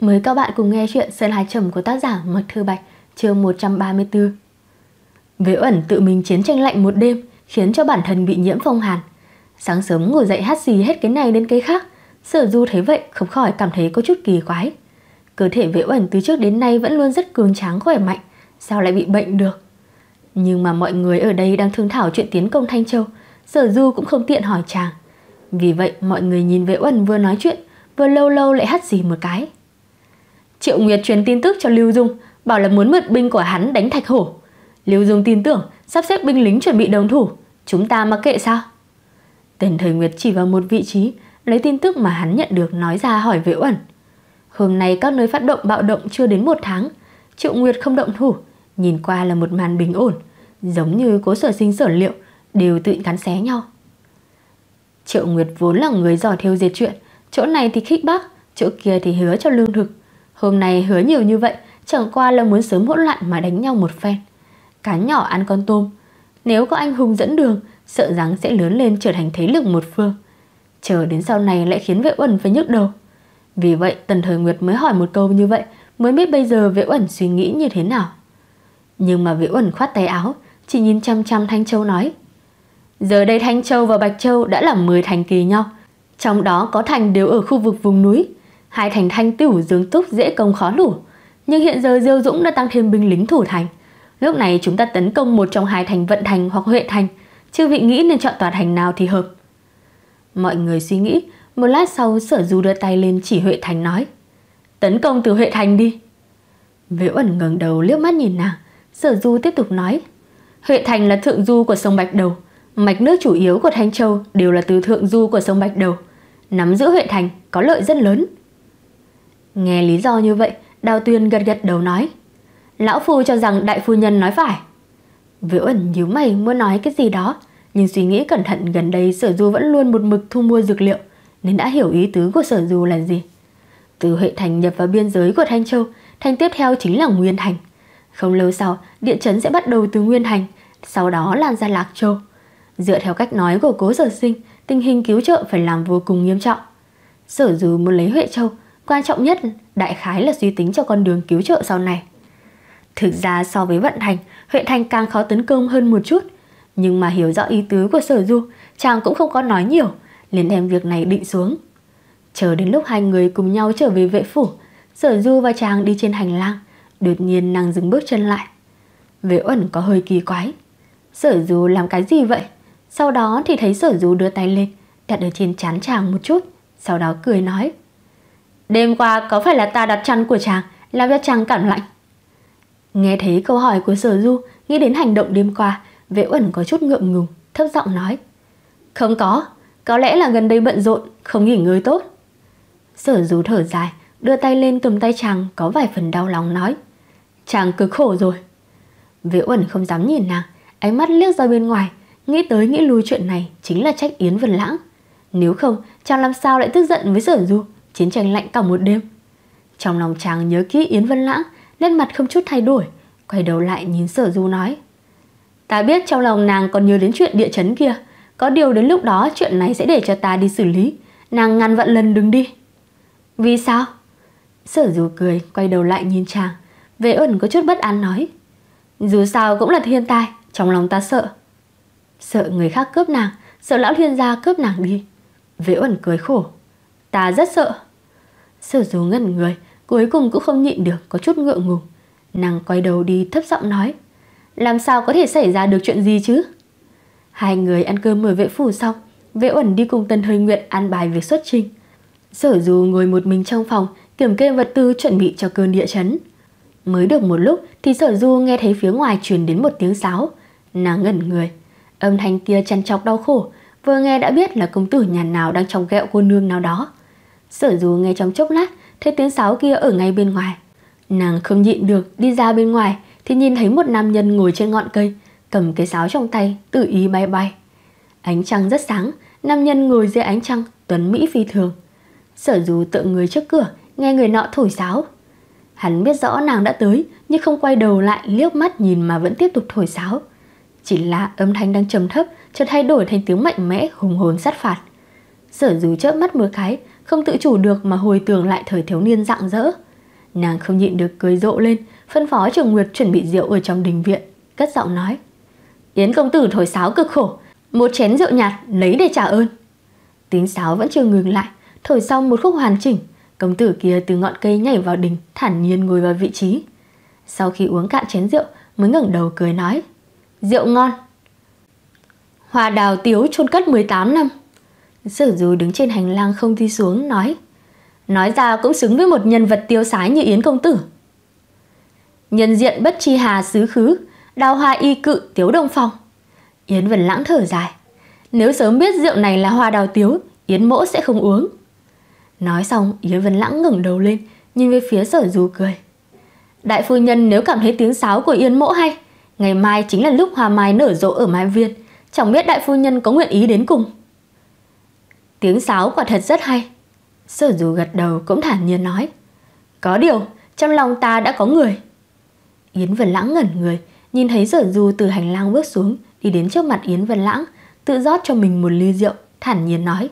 Mời các bạn cùng nghe chuyện Sơn Hà Trầm của tác giả Mật Thư Bạch, chương 134. Vế ẩn tự mình chiến tranh lạnh một đêm, khiến cho bản thân bị nhiễm phong hàn. Sáng sớm ngồi dậy hát xì hết cái này đến cái khác, sở du thấy vậy không khỏi cảm thấy có chút kỳ quái. Cơ thể vế ẩn từ trước đến nay vẫn luôn rất cường tráng khỏe mạnh, sao lại bị bệnh được? Nhưng mà mọi người ở đây đang thương thảo chuyện tiến công Thanh Châu, sở du cũng không tiện hỏi chàng. Vì vậy mọi người nhìn vế ẩn vừa nói chuyện, vừa lâu lâu lại hát xì một cái. Triệu Nguyệt truyền tin tức cho Lưu Dung, bảo là muốn mượn binh của hắn đánh Thạch Hổ. Lưu Dung tin tưởng, sắp xếp binh lính chuẩn bị đồng thủ, chúng ta mặc kệ sao? Tên Thời Nguyệt chỉ vào một vị trí, lấy tin tức mà hắn nhận được nói ra hỏi Vệ Uẩn. Hôm nay các nơi phát động bạo động chưa đến một tháng, Triệu Nguyệt không động thủ, nhìn qua là một màn bình ổn, giống như cố sở sinh sở liệu, đều tự cắn xé nhau. Triệu Nguyệt vốn là người giỏi thiêu diệt chuyện, chỗ này thì khích bác, chỗ kia thì hứa cho lương thực. Hôm nay hứa nhiều như vậy, chẳng qua là muốn sớm hỗn loạn mà đánh nhau một phen. Cá nhỏ ăn con tôm, nếu có anh Hùng dẫn đường, sợ rằng sẽ lớn lên trở thành thế lực một phương. Chờ đến sau này lại khiến Vệ Uẩn phải nhức đầu. Vì vậy Tần Thời Nguyệt mới hỏi một câu như vậy, mới biết bây giờ Vệ Uẩn suy nghĩ như thế nào. Nhưng mà Vệ Uẩn khoát tay áo, chỉ nhìn chăm chăm Thanh Châu nói. Giờ đây Thanh Châu và Bạch Châu đã là 10 thành kỳ nhau, trong đó có thành đều ở khu vực vùng núi, Hai thành thanh tiểu dương túc dễ công khó lủ. Nhưng hiện giờ Diêu Dũng đã tăng thêm binh lính thủ thành. Lúc này chúng ta tấn công một trong hai thành vận thành hoặc huệ thành. chưa vị nghĩ nên chọn tòa thành nào thì hợp. Mọi người suy nghĩ, một lát sau sở du đưa tay lên chỉ Huệ Thành nói. Tấn công từ Huệ Thành đi. Viễu ẩn ngẩng đầu liếc mắt nhìn nàng, sở du tiếp tục nói. Huệ Thành là thượng du của sông Bạch Đầu. Mạch nước chủ yếu của Thanh Châu đều là từ thượng du của sông Bạch Đầu. Nắm giữ Huệ Thành có lợi rất lớn. Nghe lý do như vậy, Đào Tuyên gật gật đầu nói. Lão Phu cho rằng đại phu nhân nói phải. Viễu ẩn nhíu mày muốn nói cái gì đó, nhưng suy nghĩ cẩn thận gần đây sở du vẫn luôn một mực thu mua dược liệu, nên đã hiểu ý tứ của sở du là gì. Từ Huệ Thành nhập vào biên giới của Thanh Châu, thành tiếp theo chính là Nguyên Thành. Không lâu sau, địa chấn sẽ bắt đầu từ Nguyên Thành, sau đó lan ra Lạc Châu. Dựa theo cách nói của cố sở sinh, tình hình cứu trợ phải làm vô cùng nghiêm trọng. Sở dù muốn lấy Huệ Châu, Quan trọng nhất đại khái là suy tính cho con đường cứu trợ sau này. Thực ra so với vận hành, Huệ Thành càng khó tấn công hơn một chút. Nhưng mà hiểu rõ ý tứ của sở du, chàng cũng không có nói nhiều, liền đem việc này định xuống. Chờ đến lúc hai người cùng nhau trở về vệ phủ, sở du và chàng đi trên hành lang, đột nhiên nàng dừng bước chân lại. Vệ ẩn có hơi kỳ quái. Sở du làm cái gì vậy? Sau đó thì thấy sở du đưa tay lên, đặt ở trên chán chàng một chút, sau đó cười nói. Đêm qua có phải là ta đặt chăn của chàng Làm cho chàng cảm lạnh Nghe thấy câu hỏi của sở du Nghĩ đến hành động đêm qua Vệ uẩn có chút ngượng ngùng Thấp giọng nói Không có Có lẽ là gần đây bận rộn Không nghỉ ngơi tốt Sở du thở dài Đưa tay lên cầm tay chàng Có vài phần đau lòng nói Chàng cực khổ rồi Vệ uẩn không dám nhìn nàng Ánh mắt liếc ra bên ngoài Nghĩ tới nghĩ lui chuyện này Chính là trách Yến Vân Lãng Nếu không chàng làm sao lại tức giận với sở du chiến tranh lạnh cả một đêm. Trong lòng chàng nhớ kỹ Yến Vân Lãng, nét mặt không chút thay đổi, quay đầu lại nhìn sở du nói. Ta biết trong lòng nàng còn nhớ đến chuyện địa chấn kia, có điều đến lúc đó chuyện này sẽ để cho ta đi xử lý, nàng ngăn vận lần đứng đi. Vì sao? Sở du cười, quay đầu lại nhìn chàng, về ẩn có chút bất an nói. Dù sao cũng là thiên tai, trong lòng ta sợ. Sợ người khác cướp nàng, sợ lão thiên gia cướp nàng đi. Vế ẩn cười khổ. Ta rất sợ. Sở dù ngẩn người, cuối cùng cũng không nhịn được có chút ngượng ngùng. Nàng quay đầu đi thấp giọng nói, làm sao có thể xảy ra được chuyện gì chứ? Hai người ăn cơm ở vệ phủ xong, vệ uẩn đi cùng Tân Hơi nguyện ăn bài việc xuất trình. Sở dù ngồi một mình trong phòng, kiểm kê vật tư chuẩn bị cho cơn địa chấn. Mới được một lúc thì sở du nghe thấy phía ngoài truyền đến một tiếng sáo. Nàng ngẩn người. Âm thanh kia chăn chọc đau khổ, vừa nghe đã biết là công tử nhà nào đang trong ghẹo cô nương nào đó. Sở dù ngay trong chốc lát, thấy tiếng sáo kia ở ngay bên ngoài. Nàng không nhịn được, đi ra bên ngoài, thì nhìn thấy một nam nhân ngồi trên ngọn cây, cầm cái sáo trong tay, tự ý bay bay. Ánh trăng rất sáng, nam nhân ngồi dưới ánh trăng, tuấn Mỹ phi thường. Sở dù tựa người trước cửa, nghe người nọ thổi sáo. Hắn biết rõ nàng đã tới, nhưng không quay đầu lại liếc mắt nhìn mà vẫn tiếp tục thổi sáo. Chỉ là âm thanh đang trầm thấp, chợt thay đổi thành tiếng mạnh mẽ, hùng hồn sát phạt. Sở dù chớp mắt một cái, không tự chủ được mà hồi tưởng lại thời thiếu niên rạng rỡ. Nàng không nhịn được cười rộ lên, phân phó Trường Nguyệt chuẩn bị rượu ở trong đình viện, cất giọng nói. Yến công tử thổi sáo cực khổ, một chén rượu nhạt lấy để trả ơn. Tiếng sáo vẫn chưa ngừng lại, thổi xong một khúc hoàn chỉnh, công tử kia từ ngọn cây nhảy vào đình, thản nhiên ngồi vào vị trí. Sau khi uống cạn chén rượu, mới ngẩng đầu cười nói. Rượu ngon. hòa đào tiếu chôn cất 18 năm, Sở dù đứng trên hành lang không đi xuống nói Nói ra cũng xứng với một nhân vật tiêu sái như Yến Công Tử Nhân diện bất chi hà xứ khứ Đào hoa y cự tiếu đông phong Yến Vân Lãng thở dài Nếu sớm biết rượu này là hoa đào tiếu Yến mỗ sẽ không uống Nói xong Yến Vân Lãng ngẩng đầu lên Nhìn về phía sở dù cười Đại phu nhân nếu cảm thấy tiếng sáo của Yến mỗ hay Ngày mai chính là lúc hoa mai nở rộ ở Mai Viên Chẳng biết đại phu nhân có nguyện ý đến cùng tiếng sáo quả thật rất hay. Sở dù gật đầu cũng thản nhiên nói. Có điều, trong lòng ta đã có người. Yến Vân Lãng ngẩn người, nhìn thấy sở dù từ hành lang bước xuống, đi đến trước mặt Yến Vân Lãng, tự rót cho mình một ly rượu, thản nhiên nói.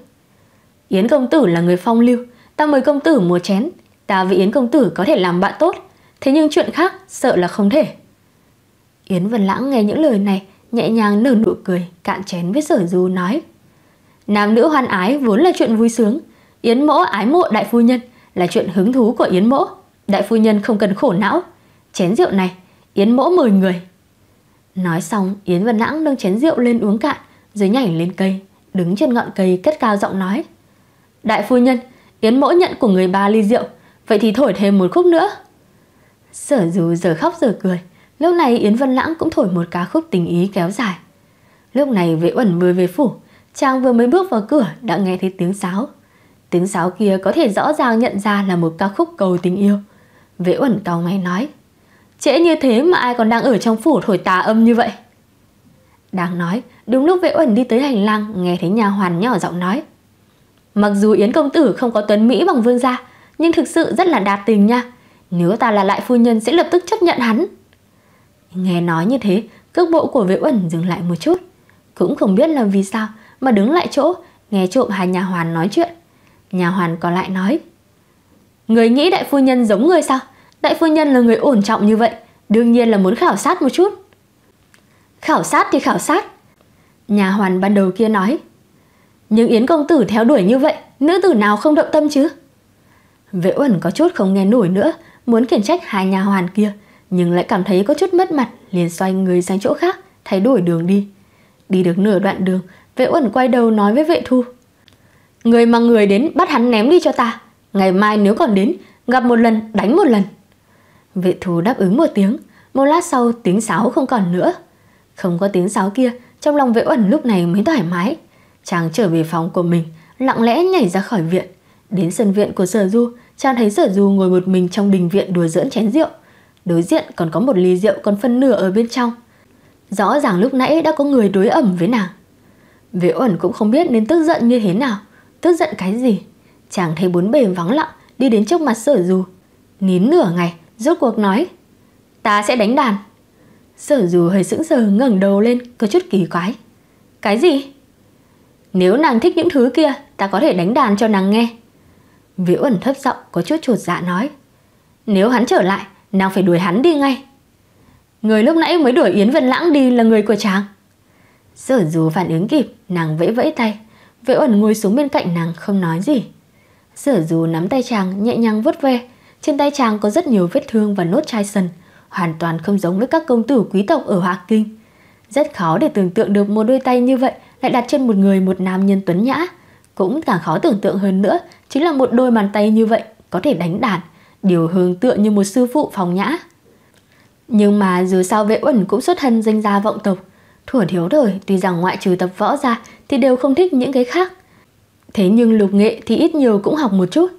Yến công tử là người phong lưu, ta mời công tử mua chén, ta vì Yến công tử có thể làm bạn tốt, thế nhưng chuyện khác sợ là không thể. Yến Vân Lãng nghe những lời này, nhẹ nhàng nở nụ cười, cạn chén với sở du nói. Nam nữ hoan ái vốn là chuyện vui sướng. Yến mỗ ái mộ đại phu nhân là chuyện hứng thú của Yến mỗ. Đại phu nhân không cần khổ não. Chén rượu này, Yến mỗ mời người. Nói xong, Yến Văn Lãng nâng chén rượu lên uống cạn, rồi nhảy lên cây, đứng trên ngọn cây cất cao giọng nói. Đại phu nhân, Yến mỗ nhận của người ba ly rượu, vậy thì thổi thêm một khúc nữa. Sở dù giờ khóc giờ cười, lúc này Yến Văn Lãng cũng thổi một ca khúc tình ý kéo dài. Lúc này Vệ ẩn mới về phủ, Chàng vừa mới bước vào cửa đã nghe thấy tiếng sáo. Tiếng sáo kia có thể rõ ràng nhận ra là một ca khúc cầu tình yêu. Vệ uẩn cao mày nói. Trễ như thế mà ai còn đang ở trong phủ thổi tà âm như vậy? Đang nói, đúng lúc vệ uẩn đi tới hành lang nghe thấy nhà hoàn nhỏ giọng nói. Mặc dù Yến công tử không có tuấn Mỹ bằng vương gia, nhưng thực sự rất là đạt tình nha. Nếu ta là lại phu nhân sẽ lập tức chấp nhận hắn. Nghe nói như thế, cước bộ của vệ uẩn dừng lại một chút. Cũng không biết là vì sao, mà đứng lại chỗ, nghe trộm hai nhà hoàn nói chuyện. Nhà hoàn còn lại nói, Người nghĩ đại phu nhân giống người sao? Đại phu nhân là người ổn trọng như vậy, đương nhiên là muốn khảo sát một chút. Khảo sát thì khảo sát. Nhà hoàn ban đầu kia nói, nhưng Yến công tử theo đuổi như vậy, nữ tử nào không động tâm chứ? Vệ uẩn có chút không nghe nổi nữa, muốn khiển trách hai nhà hoàn kia, nhưng lại cảm thấy có chút mất mặt, liền xoay người sang chỗ khác, thay đổi đường đi. Đi được nửa đoạn đường, Vệ uẩn quay đầu nói với vệ thu. Người mà người đến bắt hắn ném đi cho ta. Ngày mai nếu còn đến, gặp một lần đánh một lần. Vệ thu đáp ứng một tiếng. Một lát sau tiếng sáo không còn nữa. Không có tiếng sáo kia, trong lòng vệ uẩn lúc này mới thoải mái. Chàng trở về phòng của mình, lặng lẽ nhảy ra khỏi viện. Đến sân viện của sở du, chàng thấy sở du ngồi một mình trong đình viện đùa dỡn chén rượu. Đối diện còn có một ly rượu còn phân nửa ở bên trong. Rõ ràng lúc nãy đã có người đối ẩm với nàng. Vệ ẩn cũng không biết nên tức giận như thế nào Tức giận cái gì Chàng thấy bốn bề vắng lặng Đi đến trước mặt sở dù Nín nửa ngày rốt cuộc nói Ta sẽ đánh đàn Sở dù hơi sững sờ ngẩng đầu lên Có chút kỳ quái Cái gì Nếu nàng thích những thứ kia Ta có thể đánh đàn cho nàng nghe Vĩ ẩn thấp giọng có chút chuột dạ nói Nếu hắn trở lại Nàng phải đuổi hắn đi ngay Người lúc nãy mới đuổi Yến Vân Lãng đi là người của chàng Sở dù phản ứng kịp, nàng vẫy vẫy tay. Vệ ẩn ngồi xuống bên cạnh nàng không nói gì. Sở dù nắm tay chàng nhẹ nhàng vuốt ve. Trên tay chàng có rất nhiều vết thương và nốt chai sần. Hoàn toàn không giống với các công tử quý tộc ở Hoa Kinh. Rất khó để tưởng tượng được một đôi tay như vậy lại đặt trên một người một nam nhân tuấn nhã. Cũng càng khó tưởng tượng hơn nữa chính là một đôi bàn tay như vậy có thể đánh đàn, điều hướng tựa như một sư phụ phòng nhã. Nhưng mà dù sao vệ ẩn cũng xuất thân danh gia vọng tộc, Thuở thiếu đời, tuy rằng ngoại trừ tập võ ra thì đều không thích những cái khác. Thế nhưng lục nghệ thì ít nhiều cũng học một chút.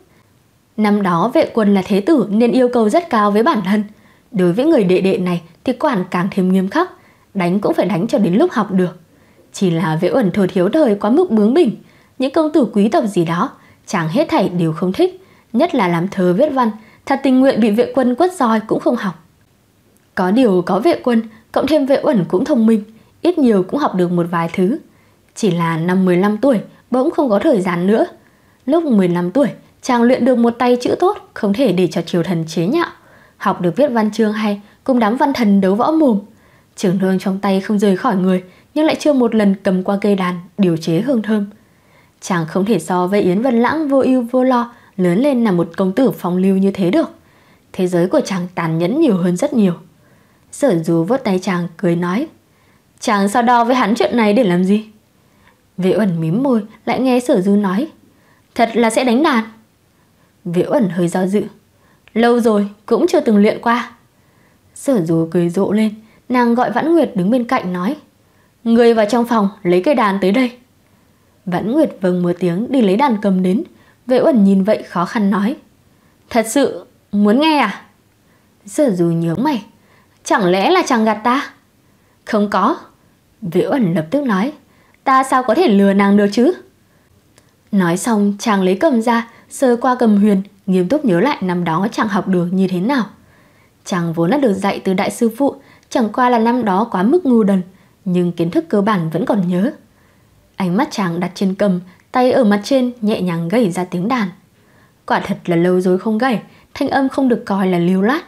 Năm đó vệ quân là thế tử nên yêu cầu rất cao với bản thân. Đối với người đệ đệ này thì quản càng thêm nghiêm khắc, đánh cũng phải đánh cho đến lúc học được. Chỉ là vệ uẩn thừa thiếu đời quá mức bướng bỉnh, những công tử quý tộc gì đó, chẳng hết thảy đều không thích, nhất là làm thơ viết văn, thật tình nguyện bị vệ quân quất roi cũng không học. Có điều có vệ quân, cộng thêm vệ uẩn cũng thông minh, ít nhiều cũng học được một vài thứ. Chỉ là năm 15 tuổi, bỗng không có thời gian nữa. Lúc 15 tuổi, chàng luyện được một tay chữ tốt, không thể để cho triều thần chế nhạo. Học được viết văn chương hay, cùng đám văn thần đấu võ mồm. Trường thương trong tay không rời khỏi người, nhưng lại chưa một lần cầm qua cây đàn, điều chế hương thơm. Chàng không thể so với Yến Vân Lãng vô ưu vô lo, lớn lên là một công tử phong lưu như thế được. Thế giới của chàng tàn nhẫn nhiều hơn rất nhiều. Sở dù vớt tay chàng cười nói Chàng so đo với hắn chuyện này để làm gì? Vệ ẩn mím môi lại nghe sở du nói. Thật là sẽ đánh đàn. Vệ ẩn hơi do dự. Lâu rồi cũng chưa từng luyện qua. Sở du cười rộ lên. Nàng gọi Vãn Nguyệt đứng bên cạnh nói. Người vào trong phòng lấy cây đàn tới đây. Vãn Nguyệt vâng một tiếng đi lấy đàn cầm đến. Vệ ẩn nhìn vậy khó khăn nói. Thật sự muốn nghe à? Sở dù nhớ mày Chẳng lẽ là chàng gạt ta không có. Viễu ẩn lập tức nói, ta sao có thể lừa nàng được chứ? Nói xong chàng lấy cầm ra, sơ qua cầm huyền, nghiêm túc nhớ lại năm đó chàng học được như thế nào. Chàng vốn đã được dạy từ đại sư phụ, chẳng qua là năm đó quá mức ngu đần, nhưng kiến thức cơ bản vẫn còn nhớ. Ánh mắt chàng đặt trên cầm, tay ở mặt trên nhẹ nhàng gầy ra tiếng đàn. Quả thật là lâu rồi không gầy, thanh âm không được coi là lưu lát.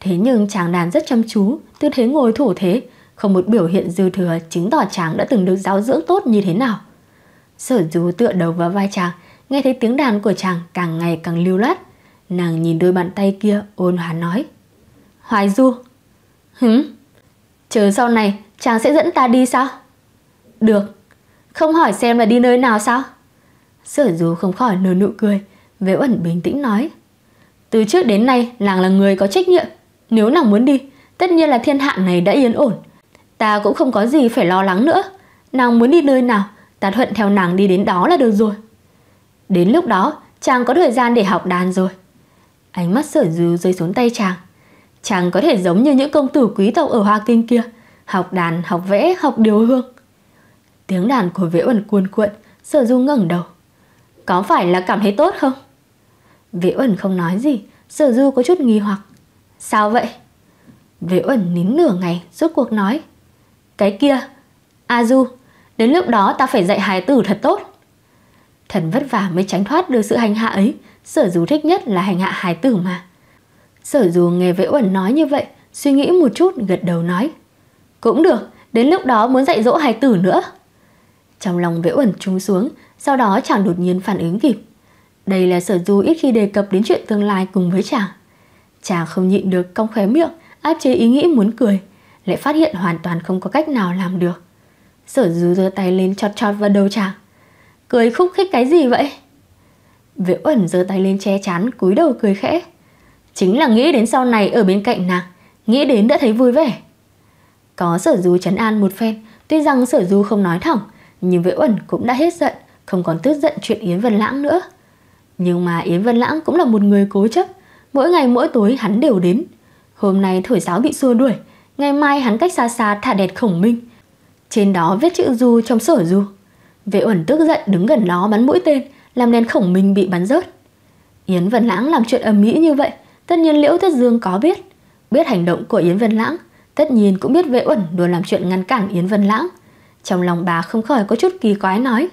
Thế nhưng chàng đàn rất chăm chú, tư thế ngồi thủ thế, không một biểu hiện dư thừa chứng tỏ chàng đã từng được giáo dưỡng tốt như thế nào. Sở du tựa đầu vào vai chàng, nghe thấy tiếng đàn của chàng càng ngày càng lưu loát. Nàng nhìn đôi bàn tay kia ôn hòa nói. Hoài du. Hứng. Chờ sau này chàng sẽ dẫn ta đi sao? Được. Không hỏi xem là đi nơi nào sao? Sở du không khỏi nở nụ cười, vẻ ẩn bình tĩnh nói. Từ trước đến nay nàng là người có trách nhiệm. Nếu nàng muốn đi, tất nhiên là thiên hạ này đã yên ổn ta cũng không có gì phải lo lắng nữa. Nàng muốn đi nơi nào, ta thuận theo nàng đi đến đó là được rồi. Đến lúc đó, chàng có thời gian để học đàn rồi. Ánh mắt sở dư rơi xuống tay chàng. Chàng có thể giống như những công tử quý tộc ở Hoa Kinh kia, học đàn, học vẽ, học điều hương. Tiếng đàn của vẽ ẩn cuồn cuộn, sở du ngẩng đầu. Có phải là cảm thấy tốt không? Vẽ ẩn không nói gì, sở du có chút nghi hoặc. Sao vậy? Vẽ ẩn nín nửa ngày, rốt cuộc nói. Cái kia, A Du, đến lúc đó ta phải dạy hài tử thật tốt. Thần vất vả mới tránh thoát được sự hành hạ ấy, sở dù thích nhất là hành hạ hài tử mà. Sở dù nghe với Uẩn nói như vậy, suy nghĩ một chút gật đầu nói. Cũng được, đến lúc đó muốn dạy dỗ hài tử nữa. Trong lòng vẽ Uẩn trúng xuống, sau đó chàng đột nhiên phản ứng kịp. Đây là sở du ít khi đề cập đến chuyện tương lai cùng với chàng. Chàng không nhịn được cong khóe miệng, áp chế ý nghĩ muốn cười, lại phát hiện hoàn toàn không có cách nào làm được. Sở dứ giơ tay lên chọt chọt vào đầu chàng. Cười khúc khích cái gì vậy? Vệ uẩn giơ tay lên che chắn cúi đầu cười khẽ. Chính là nghĩ đến sau này ở bên cạnh nàng, nghĩ đến đã thấy vui vẻ. Có sở du chấn an một phen, tuy rằng sở du không nói thẳng, nhưng vệ uẩn cũng đã hết giận, không còn tức giận chuyện Yến Vân Lãng nữa. Nhưng mà Yến Vân Lãng cũng là một người cố chấp, mỗi ngày mỗi tối hắn đều đến. Hôm nay thổi Giáo bị xua đuổi, Ngày mai hắn cách xa xa thả đẹt khổng minh. Trên đó viết chữ du trong sổ du. Vệ uẩn tức giận đứng gần nó bắn mũi tên, làm nên khổng minh bị bắn rớt. Yến Vân Lãng làm chuyện ầm mỹ như vậy, tất nhiên Liễu Thất Dương có biết. Biết hành động của Yến Vân Lãng, tất nhiên cũng biết vệ uẩn luôn làm chuyện ngăn cản Yến Vân Lãng. Trong lòng bà không khỏi có chút kỳ quái nói.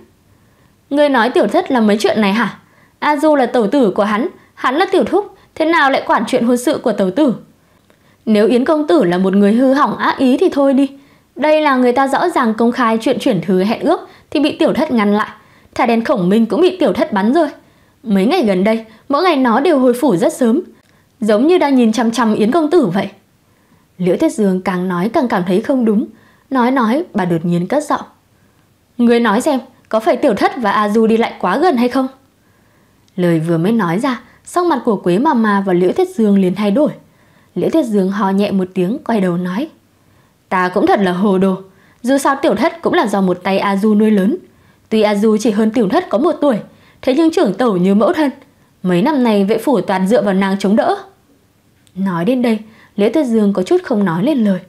người nói tiểu thất là mấy chuyện này hả? A Du là tẩu tử của hắn, hắn là tiểu thúc, thế nào lại quản chuyện hôn sự của tẩu tử? Nếu Yến Công Tử là một người hư hỏng ác ý thì thôi đi. Đây là người ta rõ ràng công khai chuyện chuyển thứ hẹn ước thì bị tiểu thất ngăn lại. Thả đèn khổng minh cũng bị tiểu thất bắn rồi. Mấy ngày gần đây, mỗi ngày nó đều hồi phủ rất sớm. Giống như đang nhìn chăm chăm Yến Công Tử vậy. Liễu Tuyết Dương càng nói càng cảm thấy không đúng. Nói nói, bà đột nhiên cất giọng. Người nói xem, có phải tiểu thất và A Du đi lại quá gần hay không? Lời vừa mới nói ra, sắc mặt của Quế Mà và Liễu Tuyết Dương liền thay đổi. Liễu Tuyết Dương hò nhẹ một tiếng quay đầu nói. Ta cũng thật là hồ đồ. Dù sao tiểu thất cũng là do một tay A Du nuôi lớn. Tuy A Du chỉ hơn tiểu thất có một tuổi, thế nhưng trưởng tẩu như mẫu thân. Mấy năm nay vệ phủ toàn dựa vào nàng chống đỡ. Nói đến đây, Liễu Tuyết Dương có chút không nói lên lời.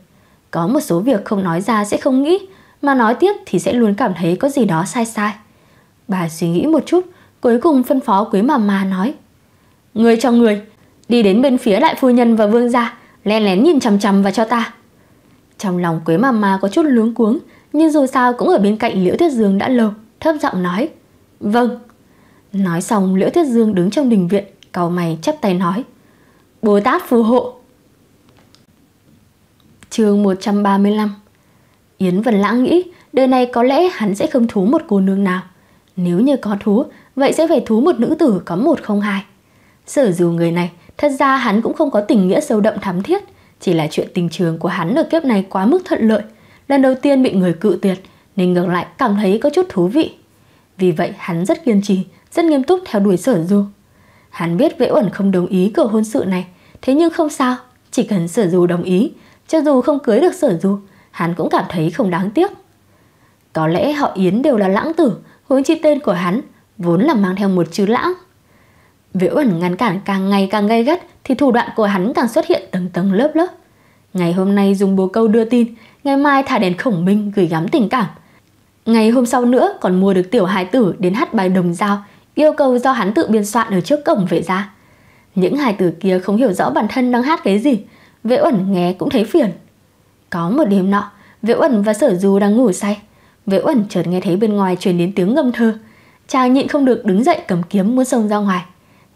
Có một số việc không nói ra sẽ không nghĩ, mà nói tiếp thì sẽ luôn cảm thấy có gì đó sai sai. Bà suy nghĩ một chút, cuối cùng phân phó Quý mà mà nói. Người cho người, đi đến bên phía đại phu nhân và vương gia, lén lén nhìn chằm chằm vào cho ta. Trong lòng Quế mà có chút luống cuống, nhưng dù sao cũng ở bên cạnh Liễu thiết Dương đã lâu, thấp giọng nói, "Vâng." Nói xong, Liễu thiết Dương đứng trong đình viện, cầu mày chắp tay nói, "Bồ Tát phù hộ." Chương 135. Yến Vân Lãng nghĩ, đời này có lẽ hắn sẽ không thú một cô nương nào. Nếu như có thú, vậy sẽ phải thú một nữ tử có một không hai. Sở dù người này Thật ra hắn cũng không có tình nghĩa sâu đậm thắm thiết, chỉ là chuyện tình trường của hắn ở kiếp này quá mức thuận lợi, lần đầu tiên bị người cự tuyệt nên ngược lại cảm thấy có chút thú vị. Vì vậy hắn rất kiên trì, rất nghiêm túc theo đuổi sở du. Hắn biết Vệ Uẩn không đồng ý cửa hôn sự này, thế nhưng không sao, chỉ cần sở du đồng ý, cho dù không cưới được sở du, hắn cũng cảm thấy không đáng tiếc. Có lẽ họ Yến đều là lãng tử, huống chi tên của hắn vốn là mang theo một chữ lãng. Viễn Uẩn ngăn cản càng ngày càng gay gắt thì thủ đoạn của hắn càng xuất hiện tầng tầng lớp lớp. Ngày hôm nay dùng bố câu đưa tin, ngày mai thả đèn khổng minh gửi gắm tình cảm. Ngày hôm sau nữa còn mua được tiểu hài tử đến hát bài đồng dao, yêu cầu do hắn tự biên soạn ở trước cổng vệ ra. Những hài tử kia không hiểu rõ bản thân đang hát cái gì, Vệ Uẩn nghe cũng thấy phiền. Có một đêm nọ, Vệ Uẩn và Sở Du đang ngủ say. Vệ Uẩn chợt nghe thấy bên ngoài truyền đến tiếng ngâm thơ. Chàng nhịn không được đứng dậy cầm kiếm muốn xông ra ngoài.